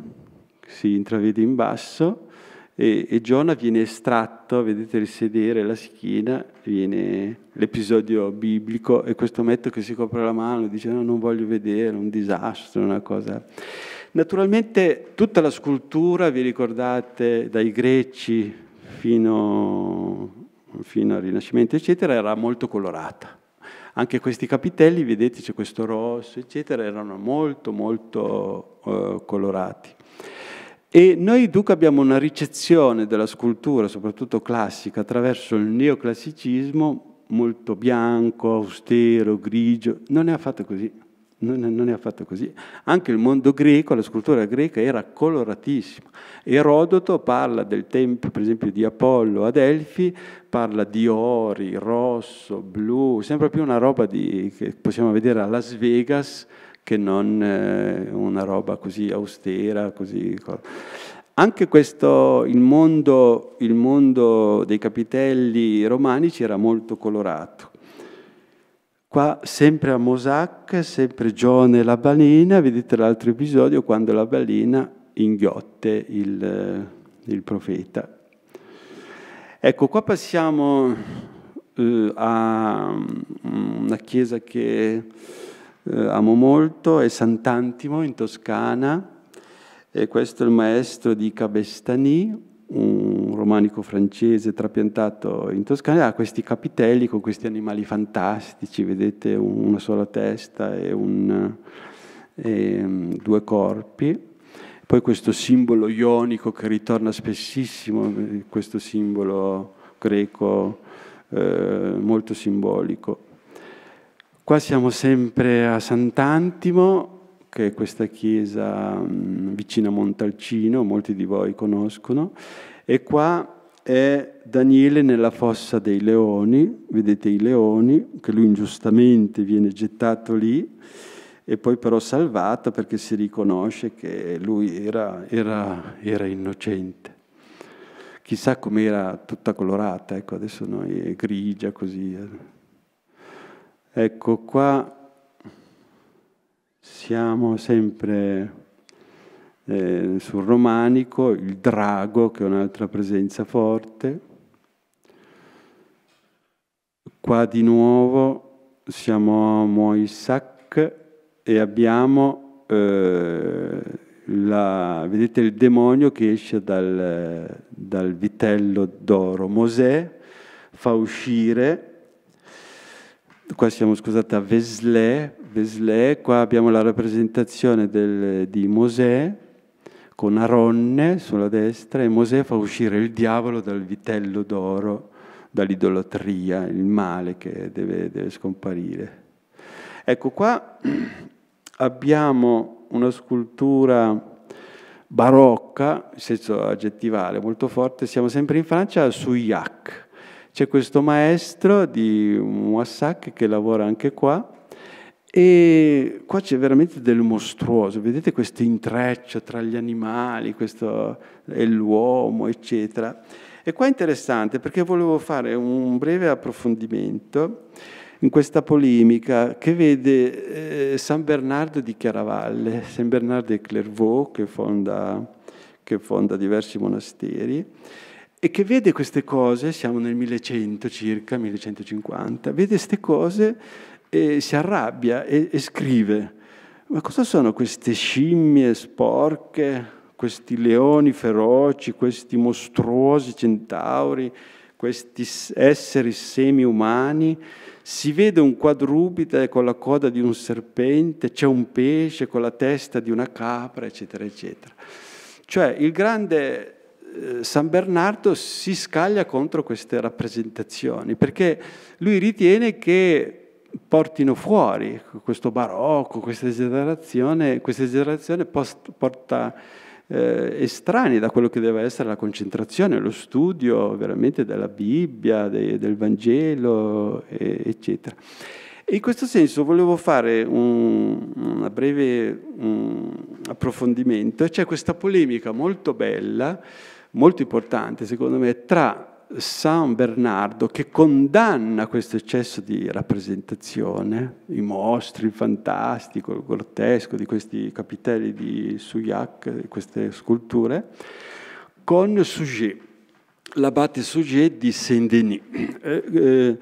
B: si intravede in basso, e, e Giona viene estratto, vedete il sedere, la schiena, viene l'episodio biblico e questo metto che si copre la mano, dice no non voglio vedere, un disastro, una cosa... Naturalmente tutta la scultura, vi ricordate, dai greci fino, fino al Rinascimento, eccetera, era molto colorata. Anche questi capitelli, vedete, c'è questo rosso, eccetera, erano molto, molto eh, colorati. E noi dunque abbiamo una ricezione della scultura, soprattutto classica, attraverso il neoclassicismo molto bianco, austero, grigio. Non è affatto così non, non è affatto così. Anche il mondo greco, la scultura greca era coloratissima. Erodoto parla del tempio, per esempio, di Apollo a Delfi, parla di ori, rosso, blu, sempre più una roba di, che possiamo vedere a Las Vegas che non eh, una roba così austera, così... Anche questo, il mondo, il mondo dei capitelli romanici era molto colorato Qua sempre a Mosac, sempre Gione e la balena, vedete l'altro episodio quando la balena inghiotte il, eh, il profeta. Ecco, qua passiamo eh, a mm, una chiesa che eh, amo molto, è Sant'Antimo in Toscana, e questo è il maestro di Cabestani, un romanico francese trapiantato in Toscana, ha questi capitelli con questi animali fantastici, vedete una sola testa e, un, e mm, due corpi. Poi questo simbolo ionico che ritorna spessissimo, questo simbolo greco eh, molto simbolico. Qua siamo sempre a Sant'Antimo, che è questa chiesa mh, mm, vicino a Montalcino, molti di voi conoscono, e qua è Daniele nella fossa dei leoni, vedete i leoni, che lui ingiustamente viene gettato lì e poi però salvato perché si riconosce che lui era, era, era innocente. Chissà com'era tutta colorata, ecco adesso noi è grigia così. Ecco qua siamo sempre eh, sul romanico, il drago che è un'altra presenza forte. Qua di nuovo siamo a Moisac e abbiamo eh, la, vedete il demonio che esce dal, dal vitello d'oro. Mosè fa uscire qua siamo scusate a Veslè, Veslè, qua abbiamo la rappresentazione del, di Mosè con Aronne sulla destra e Mosè fa uscire il diavolo dal vitello d'oro, dall'idolatria, il male che deve, deve scomparire. Ecco qua [CLEARS THROAT] abbiamo una scultura barocca, in senso aggettivale, molto forte, siamo sempre in Francia, su Iac. C'è questo maestro di Moissac che lavora anche qua, e qua c'è veramente del mostruoso, vedete questo intreccio tra gli animali e l'uomo, eccetera. E qua è interessante perché volevo fare un breve approfondimento in questa polemica che vede eh, San Bernardo di Chiaravalle, San Bernardo di Clairvaux che fonda, che fonda diversi monasteri e che vede queste cose, siamo nel 1100 circa, 1150, vede queste cose e si arrabbia e, e scrive, ma cosa sono queste scimmie sporche, questi leoni feroci, questi mostruosi centauri, questi esseri semi-umani? Si vede un quadrupede con la coda di un serpente, c'è un pesce con la testa di una capra, eccetera, eccetera. Cioè il grande eh, San Bernardo si scaglia contro queste rappresentazioni perché lui ritiene che portino fuori questo barocco, questa esagerazione, questa esagerazione post, porta eh, estranei da quello che deve essere la concentrazione, lo studio veramente della Bibbia, de, del Vangelo, e, eccetera. in questo senso volevo fare un, breve un approfondimento. C'è questa polemica molto bella, molto importante secondo me, tra San Bernardo che condanna questo eccesso di rappresentazione, i mostri, il fantastico, il grottesco di questi capitelli di Suyak, queste sculture, con Suger, l'abate Suger di Saint-Denis. Eh, eh,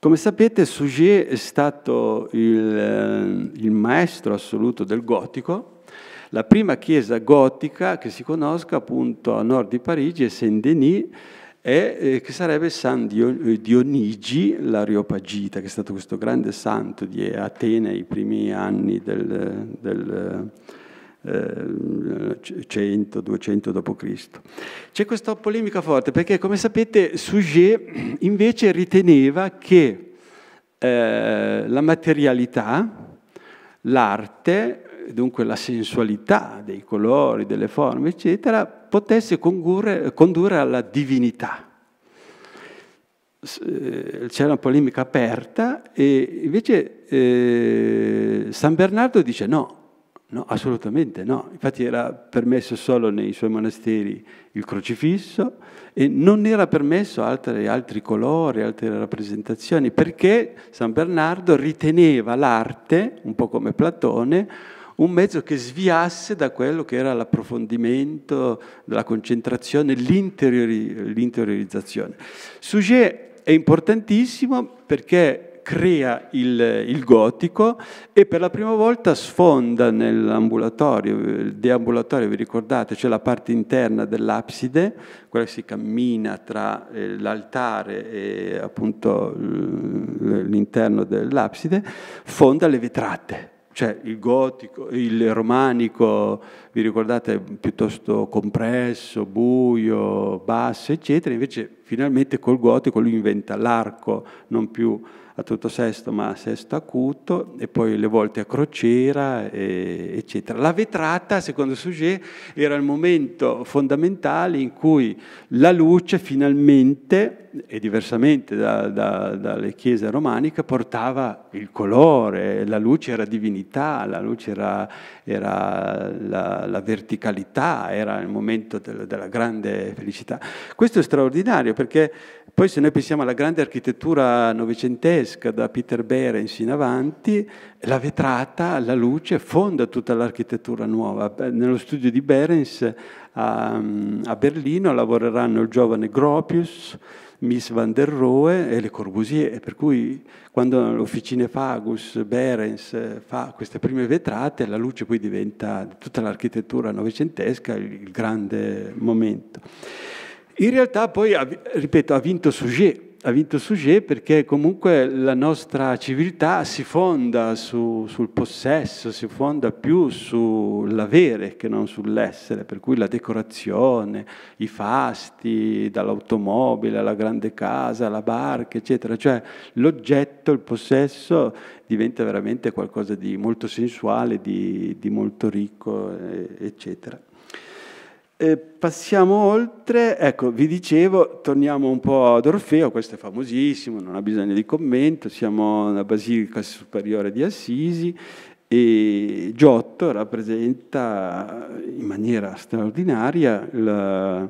B: come sapete Suger è stato il, eh, il maestro assoluto del gotico, la prima chiesa gotica che si conosca appunto a nord di Parigi è Saint-Denis, e, eh, che sarebbe San eh, Dionigi l'Areopagita, che è stato questo grande santo di Atene ai primi anni del, del eh, 100-200 eh, d.C. C'è questa polemica forte perché, come sapete, Suger eh, invece riteneva che eh, la materialità, l'arte, dunque la sensualità dei colori, delle forme, eccetera, potesse condurre, condurre alla divinità. Eh, C'è una polemica aperta e invece eh, San Bernardo dice no, no, assolutamente no. Infatti era permesso solo nei suoi monasteri il crocifisso e non era permesso altri, altri colori, altre rappresentazioni, perché San Bernardo riteneva l'arte, un po' come Platone, un mezzo che sviasse da quello che era l'approfondimento, la concentrazione, l'interiori, l'interiorizzazione. Sujet è importantissimo perché crea il, il, gotico e per la prima volta sfonda nell'ambulatorio, il deambulatorio, vi ricordate, c'è cioè la parte interna dell'abside, quella che si cammina tra eh, l'altare e appunto l'interno dell'abside, fonda le vetrate, cioè il gotico, il romanico, vi ricordate, piuttosto compresso, buio, basso, eccetera, invece finalmente col gotico lui inventa l'arco, non più a tutto sesto ma a sesto acuto e poi le volte a crociera e, eccetera. La vetrata, secondo Suger, era il momento fondamentale in cui la luce finalmente, e diversamente da, da, dalle chiese romaniche, portava il colore, la luce era divinità, la luce era, era la, la, verticalità, era il momento del, della grande felicità. Questo è straordinario perché poi se noi pensiamo alla grande architettura novecentesca da Peter Behrens in avanti, la vetrata, la luce fonda tutta l'architettura nuova. Nello studio di Behrens a, a Berlino lavoreranno il giovane Gropius, Miss van der Rohe e Le Corbusier, per cui quando l'officina Fagus, Behrens, eh, fa queste prime vetrate, la luce poi diventa tutta l'architettura novecentesca il grande momento. In realtà poi, ripeto, ha vinto Sujet, ha vinto Sujet perché comunque la nostra civiltà si fonda su, sul possesso, si fonda più sull'avere che non sull'essere, per cui la decorazione, i fasti, dall'automobile alla grande casa, alla barca, eccetera, cioè l'oggetto, il possesso diventa veramente qualcosa di molto sensuale, di, di molto ricco, eh, eccetera. Eh, passiamo oltre, ecco, vi dicevo, torniamo un po' ad Orfeo, questo è famosissimo, non ha bisogno di commento, siamo nella Basilica Superiore di Assisi e Giotto rappresenta in maniera straordinaria la,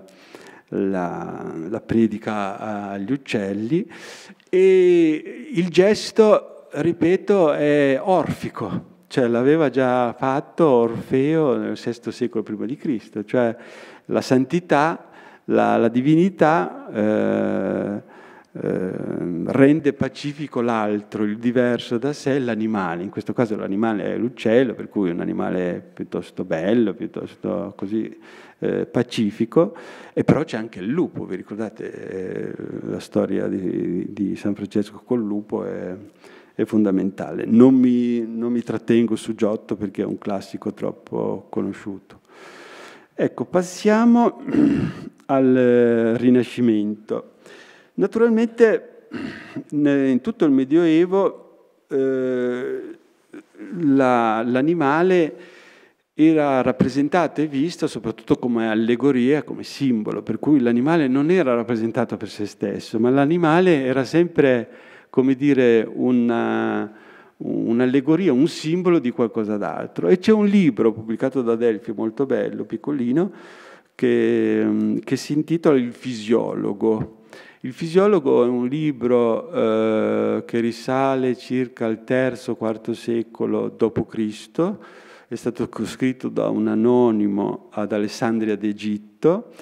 B: la, la predica agli uccelli e il gesto, ripeto, è orfico, cioè l'aveva già fatto Orfeo nel VI secolo prima di Cristo, cioè la santità, la, la divinità eh, eh, rende pacifico l'altro, il diverso da sé, l'animale. In questo caso l'animale è l'uccello, per cui è un animale piuttosto bello, piuttosto così eh, pacifico, e però c'è anche il lupo, vi ricordate eh, la storia di, di San Francesco col lupo? È, è fondamentale. Non mi, non mi trattengo su Giotto perché è un classico troppo conosciuto. Ecco, passiamo [CLEARS THROAT] al eh, Rinascimento. Naturalmente [CLEARS THROAT] in tutto il Medioevo eh, l'animale era rappresentato e visto soprattutto come allegoria, come simbolo, per cui l'animale non era rappresentato per se stesso, ma l'animale era sempre come dire, una, un'allegoria, un simbolo di qualcosa d'altro. E c'è un libro pubblicato da Delphi, molto bello, piccolino, che, che si intitola Il fisiologo. Il fisiologo è un libro eh, che risale circa al III-IV secolo d.C., è stato scritto da un anonimo ad Alessandria d'Egitto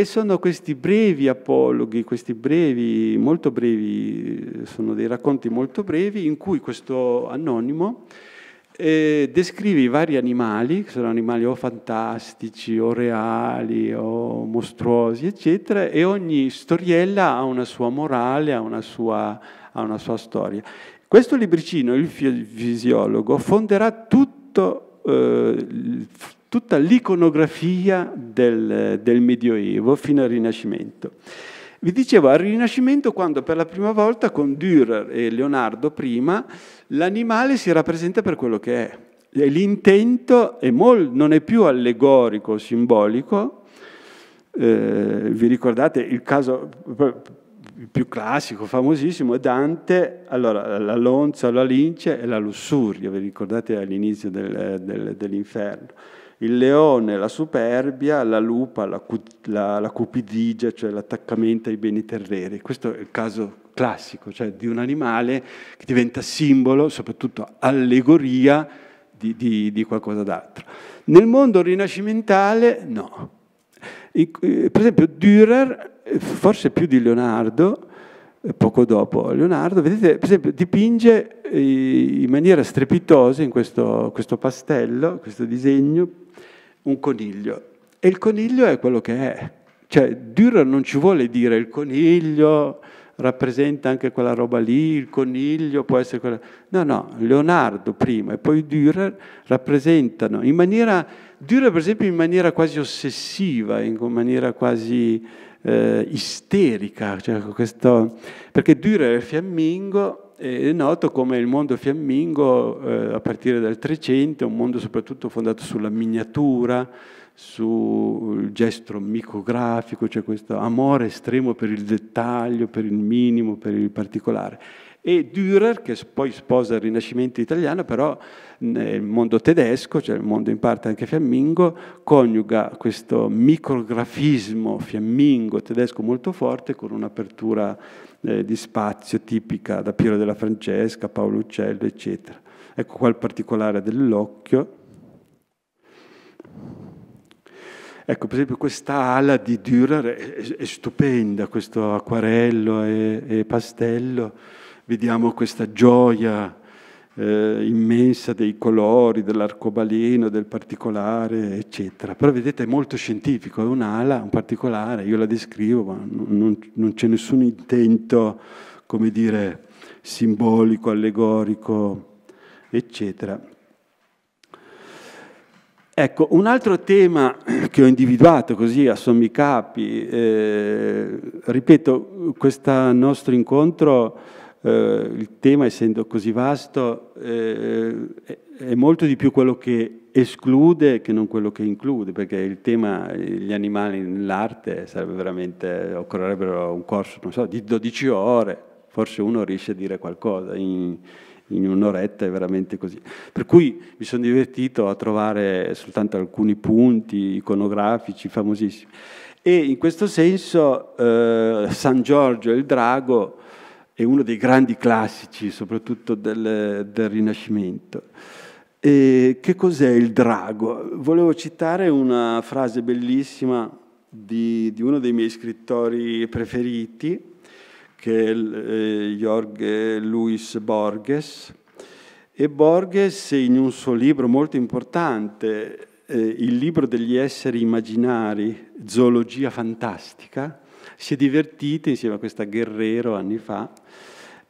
B: e sono questi brevi apologhi, questi brevi, molto brevi, eh, sono dei racconti molto brevi in cui questo anonimo eh, descrive i vari animali, che sono animali o fantastici o reali o mostruosi, eccetera, e ogni storiella ha una sua morale, ha una sua, ha una sua storia. Questo libricino, il fisiologo, fonderà tutto eh, tutta l'iconografia del, del Medioevo fino al Rinascimento. Vi dicevo, al Rinascimento quando per la prima volta con Dürer e Leonardo prima l'animale si rappresenta per quello che è. L'intento è molt, non è più allegorico, simbolico. Eh, vi ricordate il caso più classico, famosissimo, è Dante, allora la lonza, la lince e la lussuria, vi ricordate all'inizio del, del, dell'inferno il leone, la superbia, la lupa, la, la, la cupidigia, cioè l'attaccamento ai beni terreri. Questo è il caso classico, cioè di un animale che diventa simbolo, soprattutto allegoria di, di, di qualcosa d'altro. Nel mondo rinascimentale no. Eh, per esempio Dürer, eh, forse più di Leonardo, eh, poco dopo Leonardo, vedete, per esempio, dipinge in maniera strepitosa in questo, questo pastello, questo disegno, un coniglio. E il coniglio è quello che è. Cioè, Dürer non ci vuole dire il coniglio rappresenta anche quella roba lì, il coniglio può essere quella... No, no, Leonardo prima e poi Dürer rappresentano in maniera... Dürer per esempio in maniera quasi ossessiva, in maniera quasi eh, isterica, cioè questo... perché Dürer è Fiammingo è noto come il mondo fiammingo eh, a partire dal 300, un mondo soprattutto fondato sulla miniatura, sul gesto micografico, cioè questo amore estremo per il dettaglio, per il minimo, per il particolare. E Dürer, che poi sposa il Rinascimento italiano, però nel mondo tedesco, cioè il mondo in parte anche fiammingo, coniuga questo micrografismo fiammingo tedesco molto forte con un'apertura eh, di spazio tipica da Piero della Francesca, Paolo Uccello, eccetera. Ecco qua il particolare dell'occhio. Ecco, per esempio, questa ala di Dürer è, è, stupenda, questo acquarello e, e pastello vediamo questa gioia eh, immensa dei colori, dell'arcobaleno, del particolare, eccetera. Però vedete è molto scientifico, è un'ala, un particolare, io la descrivo, ma non, non c'è nessun intento, come dire, simbolico, allegorico, eccetera. Ecco, un altro tema che ho individuato così a sommi capi, eh, ripeto, questo nostro incontro eh, il tema, essendo così vasto, eh, eh, è molto di più quello che esclude che non quello che include, perché il tema, gli animali nell'arte, sarebbe veramente, occorrerebbero un corso, non so, di 12 ore, forse uno riesce a dire qualcosa. In, in un'oretta è veramente così. Per cui mi sono divertito a trovare soltanto alcuni punti iconografici famosissimi. E in questo senso eh, San Giorgio e il drago è uno dei grandi classici, soprattutto del, del Rinascimento. E che cos'è il drago? Volevo citare una frase bellissima di, di uno dei miei scrittori preferiti, che è eh, Jorge Luis Borges. E Borges, in un suo libro molto importante, eh, Il libro degli esseri immaginari, Zoologia fantastica, si è divertita insieme a questa Guerrero anni fa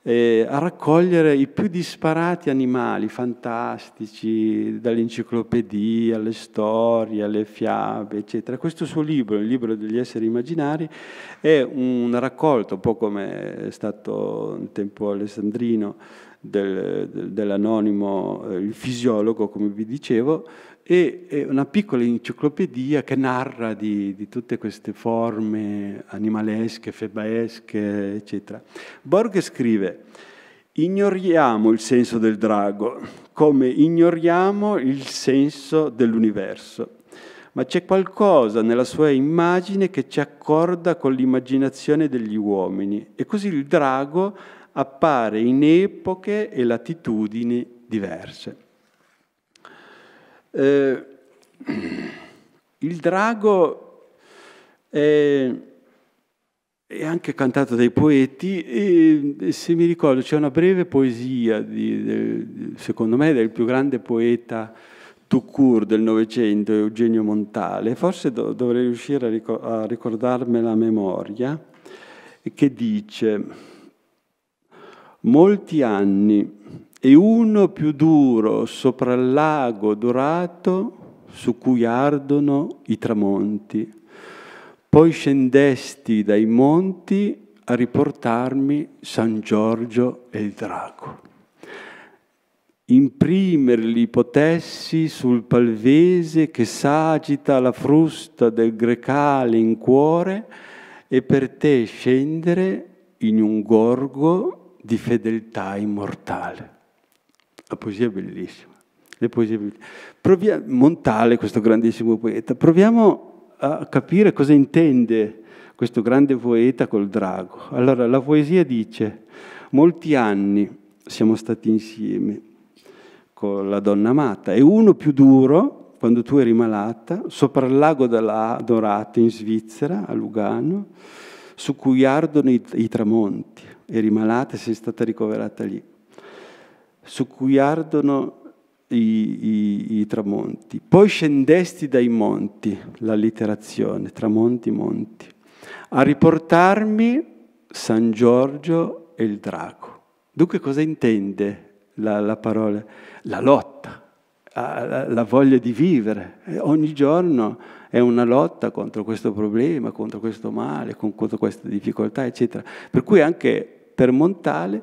B: eh, a raccogliere i più disparati animali fantastici, dall'enciclopedia alle storie, alle fiabe, eccetera. Questo suo libro, il libro degli esseri immaginari, è un raccolto, un po' come è stato un tempo alessandrino del, dell'anonimo, eh, il fisiologo, come vi dicevo, e, una piccola enciclopedia che narra di, di, tutte queste forme animalesche, febaesche, eccetera. Borg scrive, ignoriamo il senso del drago come ignoriamo il senso dell'universo ma c'è qualcosa nella sua immagine che ci accorda con l'immaginazione degli uomini e così il drago appare in epoche e latitudini diverse. Eh, [CLEARS THROAT] il drago è, è, anche cantato dai poeti e se mi ricordo c'è una breve poesia, di, di, secondo me, del più grande poeta Tucur del Novecento, Eugenio Montale, forse do, dovrei riuscire a, ricor- a ricordarmela a memoria, che dice, molti anni e uno più duro sopra il lago dorato su cui ardono i tramonti. Poi scendesti dai monti a riportarmi San Giorgio e il drago. Imprimerli potessi sul palvese che s'agita la frusta del grecale in cuore e per te scendere in un gorgo di fedeltà immortale. La poesia è bellissima. Poesie... Provia... Montale, questo grandissimo poeta, proviamo a capire cosa intende questo grande poeta col drago. Allora, la poesia dice, molti anni siamo stati insieme con la donna amata e uno più duro, quando tu eri malata, sopra il lago della Dorata in Svizzera, a Lugano, su cui ardono i, i tramonti. Eri malata e sei stata ricoverata lì su cui ardono i, i, i, tramonti. Poi scendesti dai monti, la literazione, tramonti, monti, a riportarmi San Giorgio e il drago. Dunque cosa intende la, la parola? La lotta, la, la voglia di vivere. Eh, ogni giorno è una lotta contro questo problema, contro questo male, contro questa difficoltà, eccetera. Per cui anche per Montale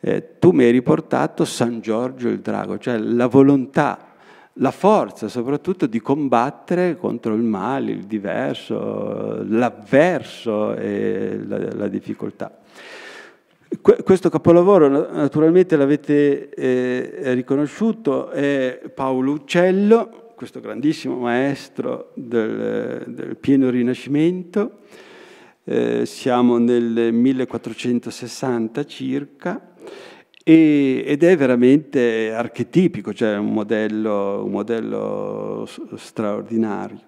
B: eh, tu mi hai riportato San Giorgio il drago, cioè la volontà, la forza soprattutto di combattere contro il male, il diverso, l'avverso e la, la difficoltà. questo capolavoro naturalmente l'avete eh, riconosciuto, è Paolo Uccello, questo grandissimo maestro del, del pieno rinascimento, eh, siamo nel 1460 circa, e, ed è veramente archetipico, cioè un modello, un modello straordinario.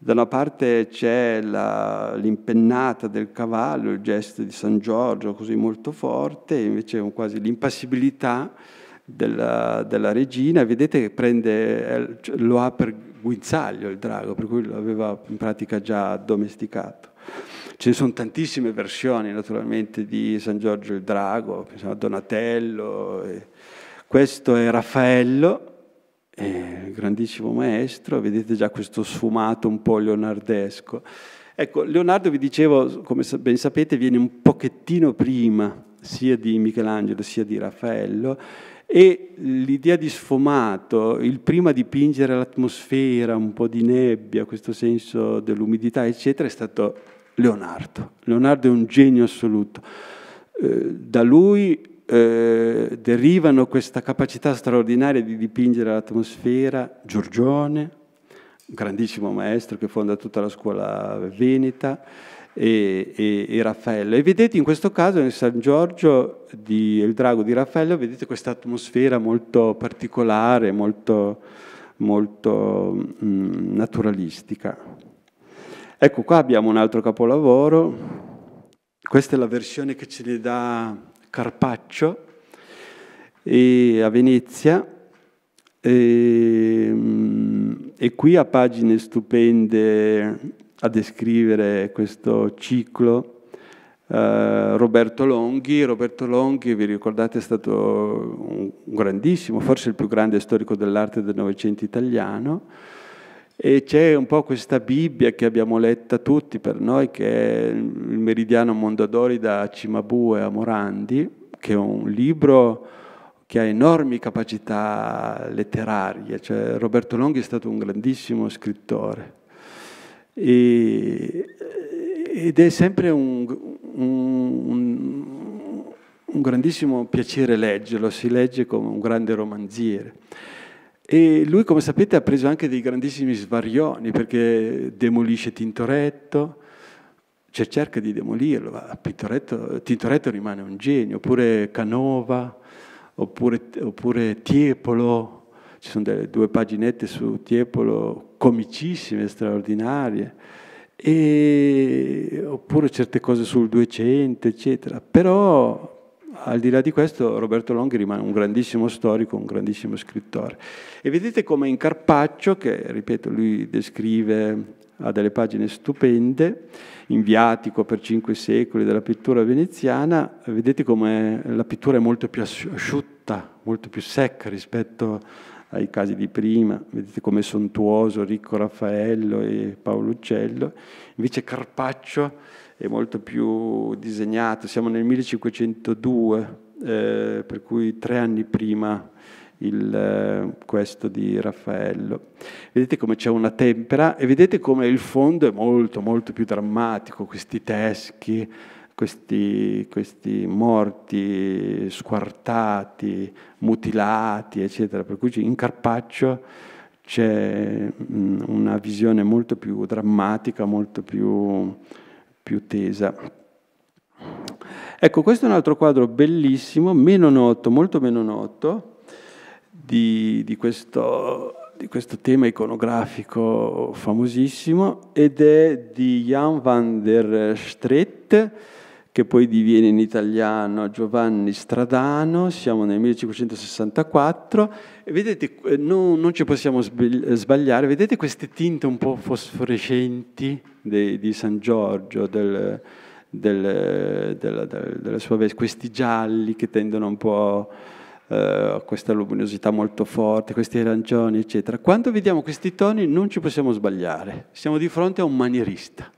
B: Da una parte c'è l'impennata del cavallo, il gesto di San Giorgio così molto forte, invece quasi l'impassibilità della, della, regina, vedete che prende, lo ha per guinzaglio il drago, per cui l'aveva in pratica già domesticato. Ce ne sono tantissime versioni naturalmente di San Giorgio il Drago, pensiamo a Donatello. Questo è Raffaello, eh, grandissimo maestro, vedete già questo sfumato un po' leonardesco. Ecco, Leonardo, vi dicevo, come ben sapete, viene un pochettino prima sia di Michelangelo sia di Raffaello e l'idea di sfumato, il prima dipingere l'atmosfera, un po' di nebbia, questo senso dell'umidità, eccetera, è stato Leonardo. Leonardo è un genio assoluto. Eh, da lui eh, derivano questa capacità straordinaria di dipingere l'atmosfera, Giorgione, un grandissimo maestro che fonda tutta la scuola veneta, e, e, e, Raffaello. E vedete in questo caso nel San Giorgio di Il Drago di Raffaello, vedete questa atmosfera molto particolare, molto, molto mh, mm, naturalistica. Ecco, qua abbiamo un altro capolavoro, questa è la versione che ce ne dà Carpaccio a Venezia e, ehm, e qui ha pagine stupende a descrivere questo ciclo Uh, Roberto Longhi. Roberto Longhi, vi ricordate, è stato un grandissimo, forse il più grande storico dell'arte del Novecento italiano. E c'è un po' questa Bibbia che abbiamo letta tutti per noi, che è il Meridiano Mondadori da Cimabue a Morandi, che è un libro che ha enormi capacità letterarie. Cioè, Roberto Longhi è stato un grandissimo scrittore. E, ed è sempre un, un, un, un grandissimo piacere leggerlo, si legge come un grande romanziere. E lui, come sapete, ha preso anche dei grandissimi svarioni perché demolisce Tintoretto, cioè cerca di demolirlo, ma Tintoretto, Tintoretto rimane un genio, oppure Canova, oppure, oppure Tiepolo, ci sono delle, due paginette su Tiepolo comicissime, straordinarie, e, oppure certe cose sul 200, eccetera. Però al di là di questo Roberto Longhi rimane un grandissimo storico, un grandissimo scrittore. E vedete come in Carpaccio, che ripeto lui descrive, ha delle pagine stupende, in viatico per cinque secoli della pittura veneziana, vedete come la pittura è molto più asciutta, molto più secca rispetto ai casi di prima, vedete come sontuoso Ricco Raffaello e Paolo Uccello, invece Carpaccio è molto più disegnato, siamo nel 1502, eh, per cui tre anni prima il, eh, questo di Raffaello. Vedete come c'è una tempera e vedete come il fondo è molto molto più drammatico, questi teschi, questi, questi morti squartati, mutilati, eccetera, per cui in Carpaccio c'è mm, una visione molto più drammatica, molto più più tesa. Ecco, questo è un altro quadro bellissimo, meno noto, molto meno noto, di, di, questo, di questo tema iconografico famosissimo ed è di Jan van der Strette, che poi diviene in italiano Giovanni Stradano, siamo nel 1564, e vedete, eh, non, non ci possiamo sbagliare, vedete queste tinte un po' fosforescenti di, di San Giorgio, del, del, della, della, sua veste, questi gialli che tendono un po' eh, a questa luminosità molto forte, questi arancioni, eccetera. Quando vediamo questi toni non ci possiamo sbagliare, siamo di fronte a un manierista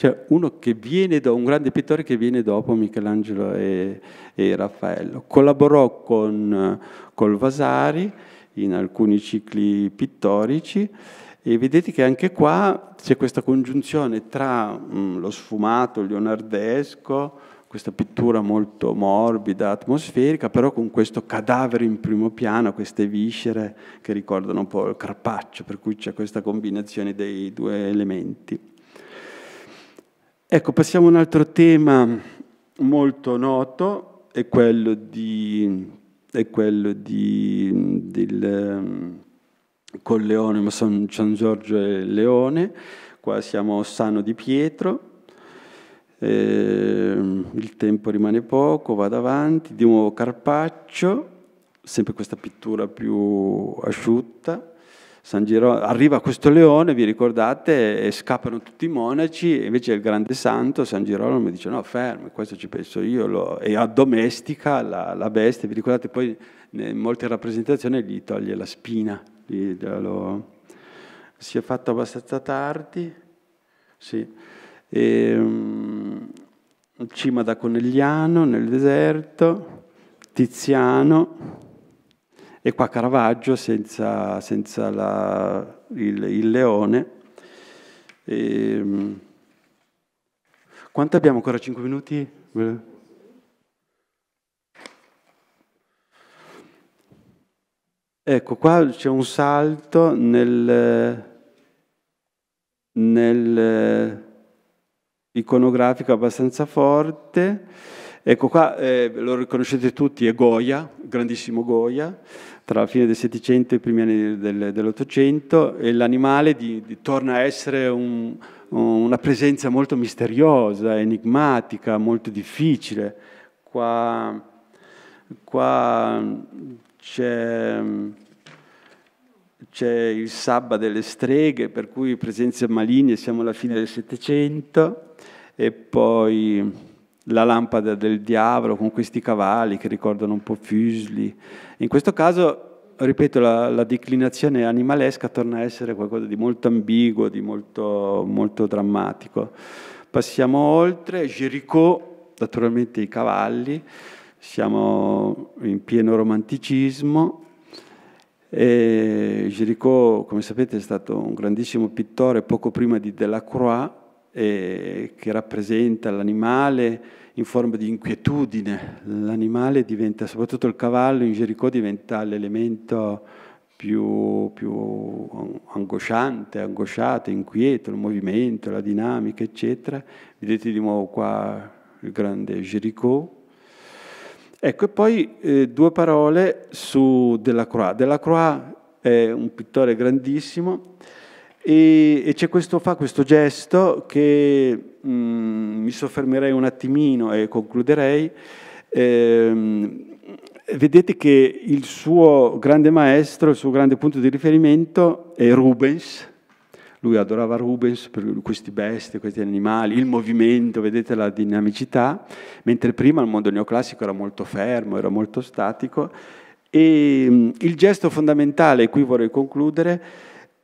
B: cioè uno che viene da un grande pittore che viene dopo Michelangelo e, e Raffaello. Collaborò con col Vasari in alcuni cicli pittorici e vedete che anche qua c'è questa congiunzione tra mh, mm, lo sfumato leonardesco, questa pittura molto morbida, atmosferica, però con questo cadavere in primo piano, queste viscere che ricordano un po' il carpaccio, per cui c'è questa combinazione dei due elementi. Ecco, passiamo a un altro tema molto noto, è quello, di, è quello di, del, ehm, con Leone, ma sono Gian Giorgio e Leone, qua siamo a Ossano di Pietro, eh, il tempo rimane poco, vado avanti, di nuovo Carpaccio, sempre questa pittura più asciutta, San Giro, arriva questo leone, vi ricordate, e scappano tutti i monaci, e invece il grande santo, San Girolamo, dice no, fermo, questo ci penso io, lo, e addomestica la, la, bestia, vi ricordate poi in molte rappresentazioni gli toglie la spina, gli, lo, si è fatto abbastanza tardi, sì. e, um, cima da Conegliano nel deserto, Tiziano, e qua Caravaggio senza, senza la, il, il, leone. E, ehm, quanto abbiamo ancora? 5 minuti? Ecco, qua c'è un salto nel, nel iconografico abbastanza forte. Ecco qua, eh, lo riconoscete tutti, è Goya, grandissimo Goya, tra la fine del Settecento e i primi anni del, dell'Ottocento e l'animale di, di, torna a essere un, una presenza molto misteriosa, enigmatica, molto difficile. Qua, qua c'è, c'è il sabba delle streghe, per cui presenze maligne, siamo alla fine del Settecento, e poi la lampada del diavolo con questi cavalli che ricordano un po' Fusli. In questo caso, ripeto, la, la, declinazione animalesca torna a essere qualcosa di molto ambiguo, di molto, molto drammatico. Passiamo oltre, Jericho, naturalmente i cavalli, siamo in pieno romanticismo. E Géricault, come sapete, è stato un grandissimo pittore poco prima di Delacroix, eh, che rappresenta l'animale in forma di inquietudine. L'animale diventa, soprattutto il cavallo in Gericò, diventa l'elemento più, più, angosciante, angosciato, inquieto, il movimento, la dinamica, eccetera. Vedete di nuovo qua il grande Gericò. Ecco, e poi eh, due parole su Delacroix. Delacroix è un pittore grandissimo, e, e c'è questo, fa questo gesto che mh, mm, mi soffermerei un attimino e concluderei. Ehm, vedete che il suo grande maestro, il suo grande punto di riferimento è Rubens. Lui adorava Rubens per queste bestie, questi animali, il movimento, vedete la dinamicità, mentre prima il mondo neoclassico era molto fermo, era molto statico. E mm, il gesto fondamentale, e qui vorrei concludere,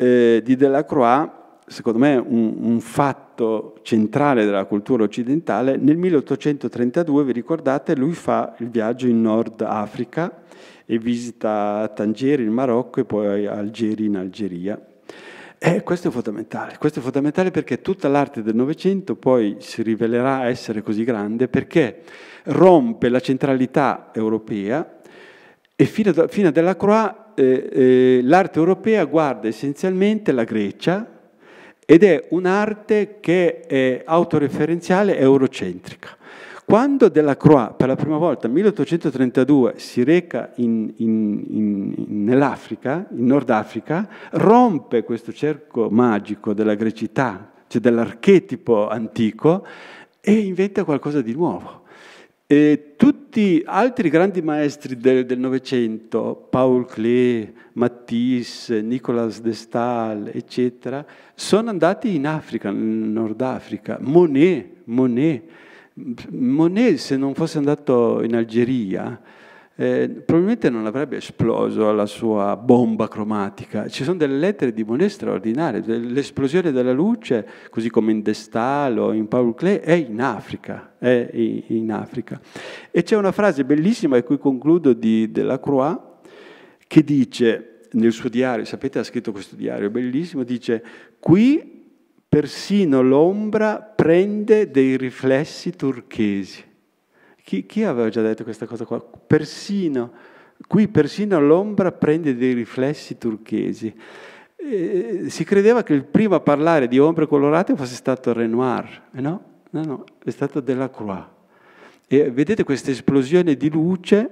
B: eh, di Delacroix, secondo me un, un, fatto centrale della cultura occidentale, nel 1832, vi ricordate, lui fa il viaggio in Nord Africa e visita Tangeri, il Marocco e poi Algeri in Algeria. E eh, questo è fondamentale, questo è fondamentale perché tutta l'arte del Novecento poi si rivelerà essere così grande perché rompe la centralità europea e fino a, fino a Delacroix eh, eh, l'arte europea guarda essenzialmente la Grecia ed è un'arte che è autoreferenziale eurocentrica. Quando Delacroix per la prima volta nel 1832 si reca nell'Africa, in Nord Africa, rompe questo cerco magico della grecità, cioè dell'archetipo antico, e inventa qualcosa di nuovo. E tutti altri grandi maestri del Novecento, Paul Klee, Matisse, Nicolas de Stael, eccetera, sono andati in Africa, in Nord Africa. Monet, Monet, Monet se non fosse andato in Algeria, eh, probabilmente non avrebbe esploso la sua bomba cromatica. Ci sono delle lettere di Monet straordinarie, l'esplosione della luce, così come in De o in Paul Klee, è in Africa, è in Africa. E c'è una frase bellissima, e qui concludo, di Delacroix, che dice, nel suo diario, sapete ha scritto questo diario, bellissimo, dice, qui persino l'ombra prende dei riflessi turchesi. Chi, chi aveva già detto questa cosa qua? Persino, qui persino l'ombra prende dei riflessi turchesi. Eh, si credeva che il primo a parlare di ombre colorate fosse stato Renoir, eh no? No, no, è stato Delacroix. E vedete questa esplosione di luce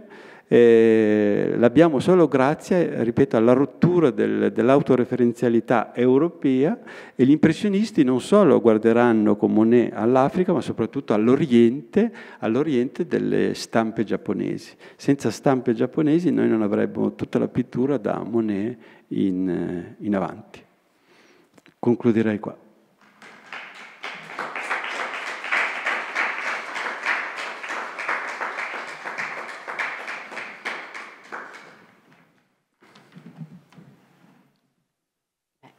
B: eh, l'abbiamo solo grazie, ripeto, alla rottura del, dell'autoreferenzialità europea e gli impressionisti non solo guarderanno con Monet all'Africa, ma soprattutto all'Oriente, all'Oriente delle stampe giapponesi. Senza stampe giapponesi noi non avremmo tutta la pittura da Monet in, in avanti. Concluderei qua.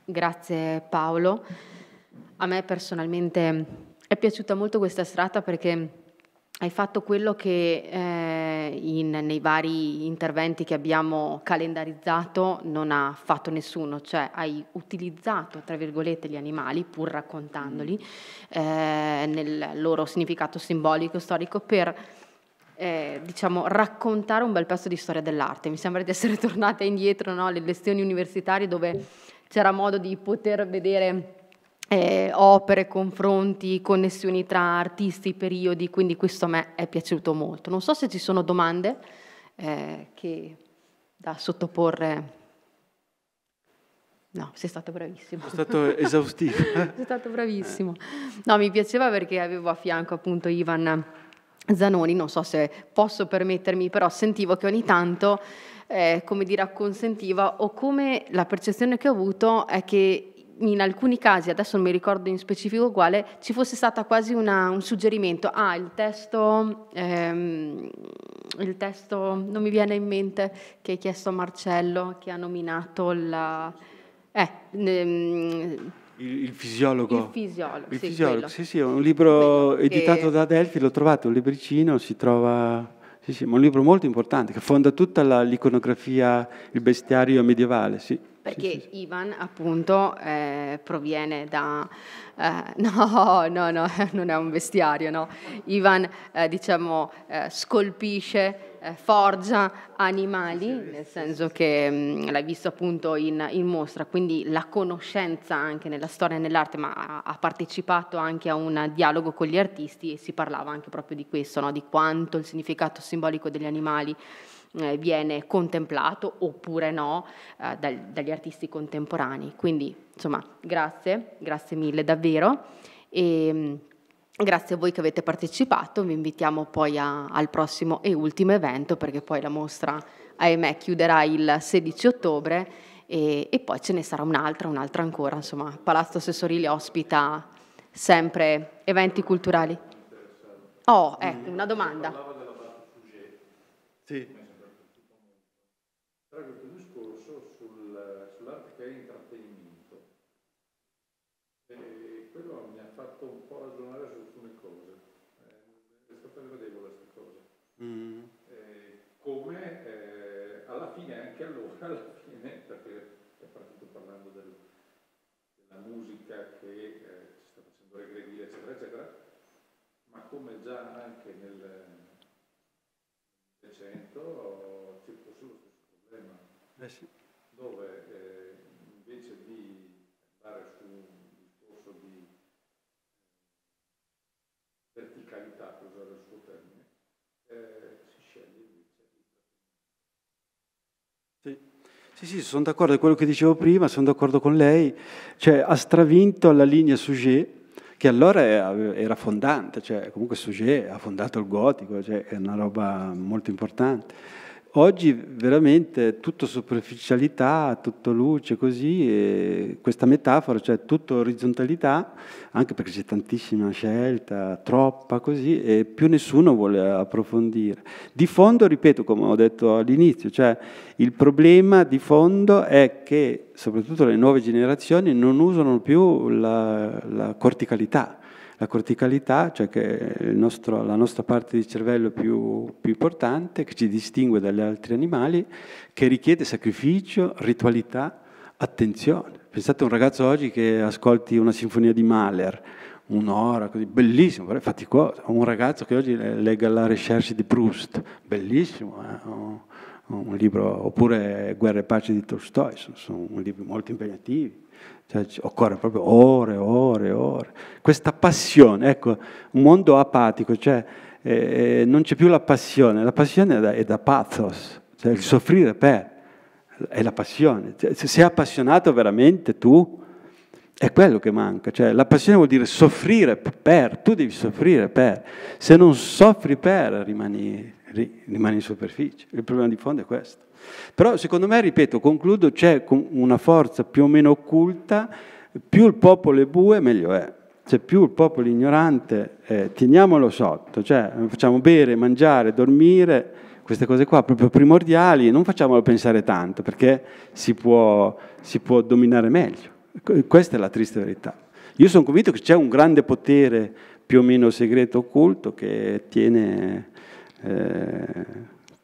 A: Grazie Paolo. A me personalmente è piaciuta molto questa strada perché hai fatto quello che eh, in, nei vari interventi che abbiamo calendarizzato non ha fatto nessuno, cioè hai utilizzato, tra virgolette, gli animali, pur raccontandoli, mm. eh, nel loro significato simbolico, storico, per eh, diciamo, raccontare un bel pezzo di storia dell'arte. Mi sembra di essere [LAUGHS] tornata indietro no? alle lezioni universitarie dove c'era modo di poter vedere eh, opere, confronti, connessioni tra artisti, periodi, quindi questo a me è piaciuto molto. Non so se ci sono domande eh, che da sottoporre. No, sei stato bravissimo. È stato esaustivo. [LAUGHS] sei stato bravissimo. No, mi piaceva perché avevo a fianco appunto Ivan Zanoni, non so se posso permettermi, però sentivo che ogni tanto eh, come dire, acconsentiva o come la percezione che ho avuto è che in alcuni casi, adesso non mi ricordo in specifico quale, ci fosse stato quasi una, un suggerimento, ah il testo, ehm, il testo, non mi viene in mente, che hai chiesto a Marcello, che ha nominato la... Eh, ehm, il, il,
B: fisiologo. Il
A: fisiologo. Il sì, fisiologo. sì,
B: sì, è un libro Bello, editato che... da Delphi, l'ho trovato, un libricino, si trova sì, sì, ma un libro molto importante che fonda tutta la, l'iconografia, il bestiario medievale, sì.
A: Perché sì, sì, Ivan appunto eh, proviene da... Eh, [LAUGHS] no, no, no, [LAUGHS] non è un bestiario, no. Ivan eh, diciamo eh, scolpisce eh, forgia animali, nel senso che mh, mm, l'hai visto appunto in, in, mostra, quindi la conoscenza anche nella storia e nell'arte, ma ha, ha, partecipato anche a un dialogo con gli artisti e si parlava anche proprio di questo, no? di quanto il significato simbolico degli animali eh, viene contemplato oppure no eh, dal, dagli artisti contemporanei. Quindi insomma grazie, grazie mille davvero. E, ehm, Grazie a voi che avete partecipato, vi invitiamo poi a, al prossimo e ultimo evento perché poi la mostra ahimè chiuderà il 16 ottobre e, e poi ce ne sarà un'altra, un'altra ancora, insomma Palazzo Assessorili ospita sempre eventi culturali. Oh, ecco, una domanda. Sì.
C: alla fine, perché è partito parlando del, della musica che eh, ci sta facendo regredire, eccetera, eccetera, ma come già anche nel Novecento c'è lo stesso problema, eh sì. dove eh, invece di andare su un discorso di eh, verticalità, per usare il suo termine, eh,
B: Sì, sì, sono d'accordo, è quello che dicevo prima, sono d'accordo con lei. Cioè, ha stravinto la linea Suger, che allora era fondante, cioè, comunque Suger ha fondato il gotico, cioè, è una roba molto importante. Oggi veramente tutto superficialità, tutto luce, così, questa metafora, cioè tutto orizzontalità, anche perché c'è tantissima scelta, troppa, così, e più nessuno vuole approfondire. Di fondo, ripeto, come ho detto all'inizio, cioè il problema di fondo è che soprattutto le nuove generazioni non usano più la, la corticalità, la corticalità, cioè che nostro, la nostra parte di cervello più, più, importante, che ci distingue dagli altri animali, che richiede sacrificio, ritualità, attenzione. Pensate a un ragazzo oggi che ascolti una sinfonia di Mahler, un'ora, così, bellissimo, però è faticoso. Un ragazzo che oggi legga la Recherche di Proust, bellissimo. Eh? Un libro, oppure Guerra e Pace di Tolstoi, sono, sono libri molto impegnativi cioè, occorre proprio ore, ore, ore. Questa passione, ecco, un mondo apatico, cioè eh, eh, non c'è più la passione, la passione è da, è da pathos, cioè il soffrire per, è la passione. Cioè, se sei appassionato veramente tu, è quello che manca, cioè la passione vuol dire soffrire per, tu devi soffrire per, se non soffri per rimani, rimani in superficie, il problema di fondo è questo. Però secondo me, ripeto, concludo, c'è una forza più o meno occulta, più il popolo è bue meglio è. Cioè più il popolo è ignorante, eh, teniamolo sotto, cioè facciamo bere, mangiare, dormire, queste cose qua proprio primordiali, non facciamolo pensare tanto perché si può, si può dominare meglio. Ecco, questa è la triste verità. Io sono convinto che c'è un grande potere più o meno segreto occulto che tiene, eh,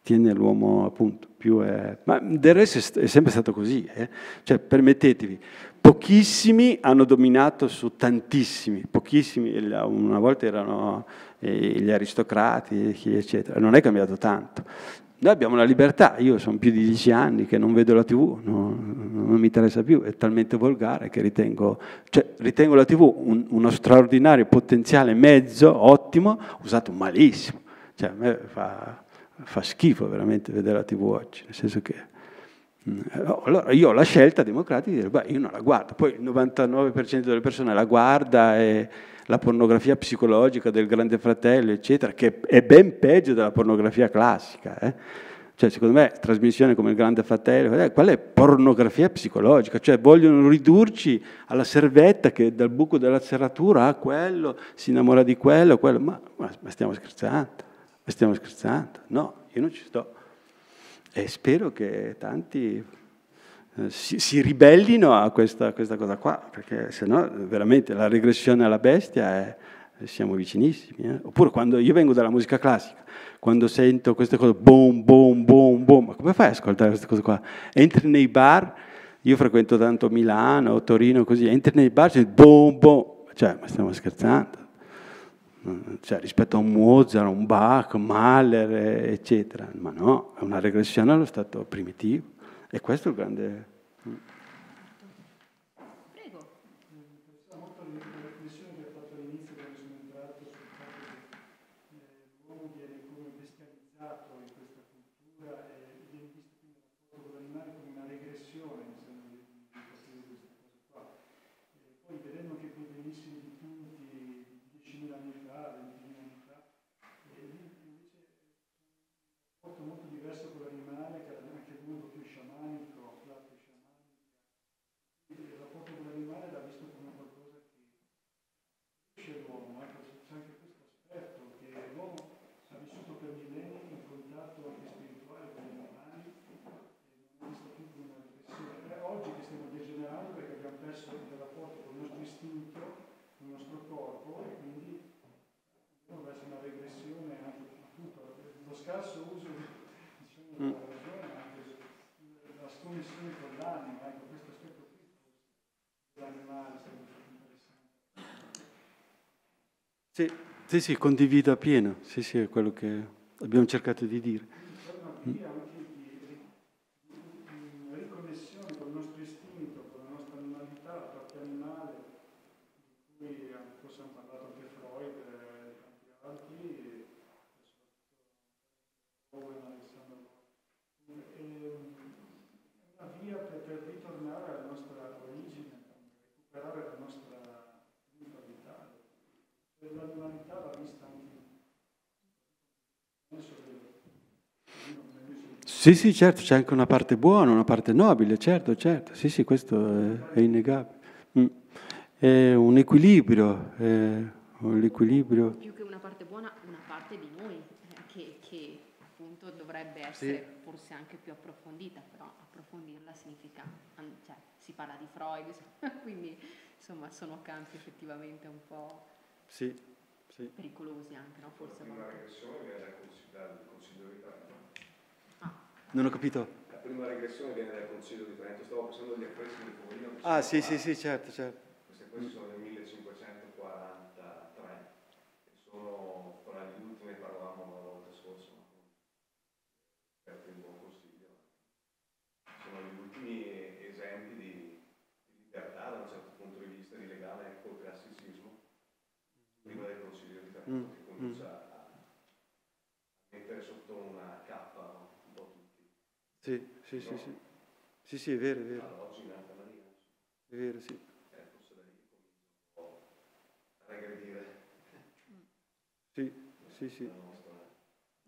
B: tiene l'uomo appunto più è... Eh, ma del resto è sempre stato così, eh? cioè permettetevi, pochissimi hanno dominato su tantissimi, pochissimi, una volta erano eh, gli aristocrati, eccetera, non è cambiato tanto. Noi abbiamo la libertà, io sono più di dieci anni che non vedo la tv, non, non mi interessa più, è talmente volgare che ritengo, cioè, ritengo la tv un, uno straordinario potenziale mezzo, ottimo, usato malissimo. Cioè, a me fa fa schifo veramente vedere la tv oggi, nel senso che mm, oh, allora io ho la scelta democratica di dire, beh, io non la guardo, poi il 99% delle persone la guarda e la pornografia psicologica del grande fratello, eccetera, che è ben peggio della pornografia classica. Eh? Cioè, secondo me, trasmissione come il grande fratello, eh, quella è pornografia psicologica, cioè vogliono ridurci alla servetta che dal buco della serratura ha ah, quello, si innamora di quello, quello, ma, ma stiamo scherzando. Ma stiamo scherzando? No, io non ci sto. E spero che tanti eh, si, si ribellino a questa, a questa, cosa qua, perché se no veramente la regressione alla bestia è, siamo vicinissimi. Eh? Oppure quando io vengo dalla musica classica, quando sento queste cose, boom, boom, boom, boom, ma come fai ad ascoltare queste cose qua? Entri nei bar, io frequento tanto Milano, Torino, così, entri nei bar e boom, boom, cioè, ma stiamo scherzando? cioè, rispetto a un Mozart, un Bach, un Mahler, eccetera. Ma no, è una regressione allo stato primitivo. E questo è il grande Sì, sì, sì condivido appieno, sì, sì, è quello che abbiamo cercato di dire. Sì, sì, certo, c'è anche una parte buona, una parte nobile, certo, certo, sì, sì, questo è, innegabile. Mm. È un equilibrio, è un equilibrio. Più
A: che una parte buona, una parte di noi, eh, che, che, appunto dovrebbe essere sì. forse anche più approfondita, però approfondirla significa, cioè, si parla di Freud, [LAUGHS] quindi insomma sono campi effettivamente un po'...
B: Sì, sì.
A: pericolosi anche, no? Forse a volte. Una regressione viene dal consiglio di non ho capito. La prima regressione viene dal
C: Concilio di Trento, stavo pensando agli affreschi di Poverino. Ah, sì, sì,
B: sì, certo, certo.
C: Questi sono del 1500. Sì, sì, sì, sì. Sì, sì, è vero, è vero. Ah, oggi nata Maria. È vero, sì. Eh, forse da lì po' a regredire. Sì, sì, sì.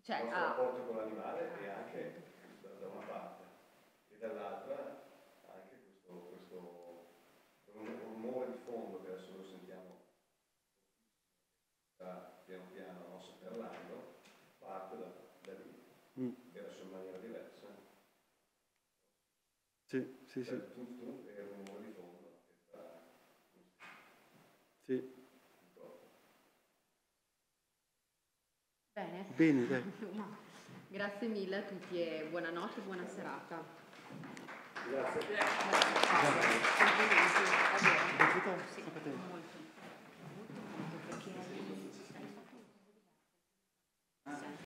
C: Cioè,
A: il nostro ah. rapporto con l'animale ah, e anche
C: da, una parte e dall'altra anche questo, questo rumore di fondo che adesso lo
B: sì, sì. Cioè, sì.
A: Bene. Bene, dai. [LAUGHS] Grazie mille a tutti e buonanotte e buona serata. Grazie. Grazie. Grazie. Grazie. Grazie. Grazie. Grazie. Grazie. Grazie.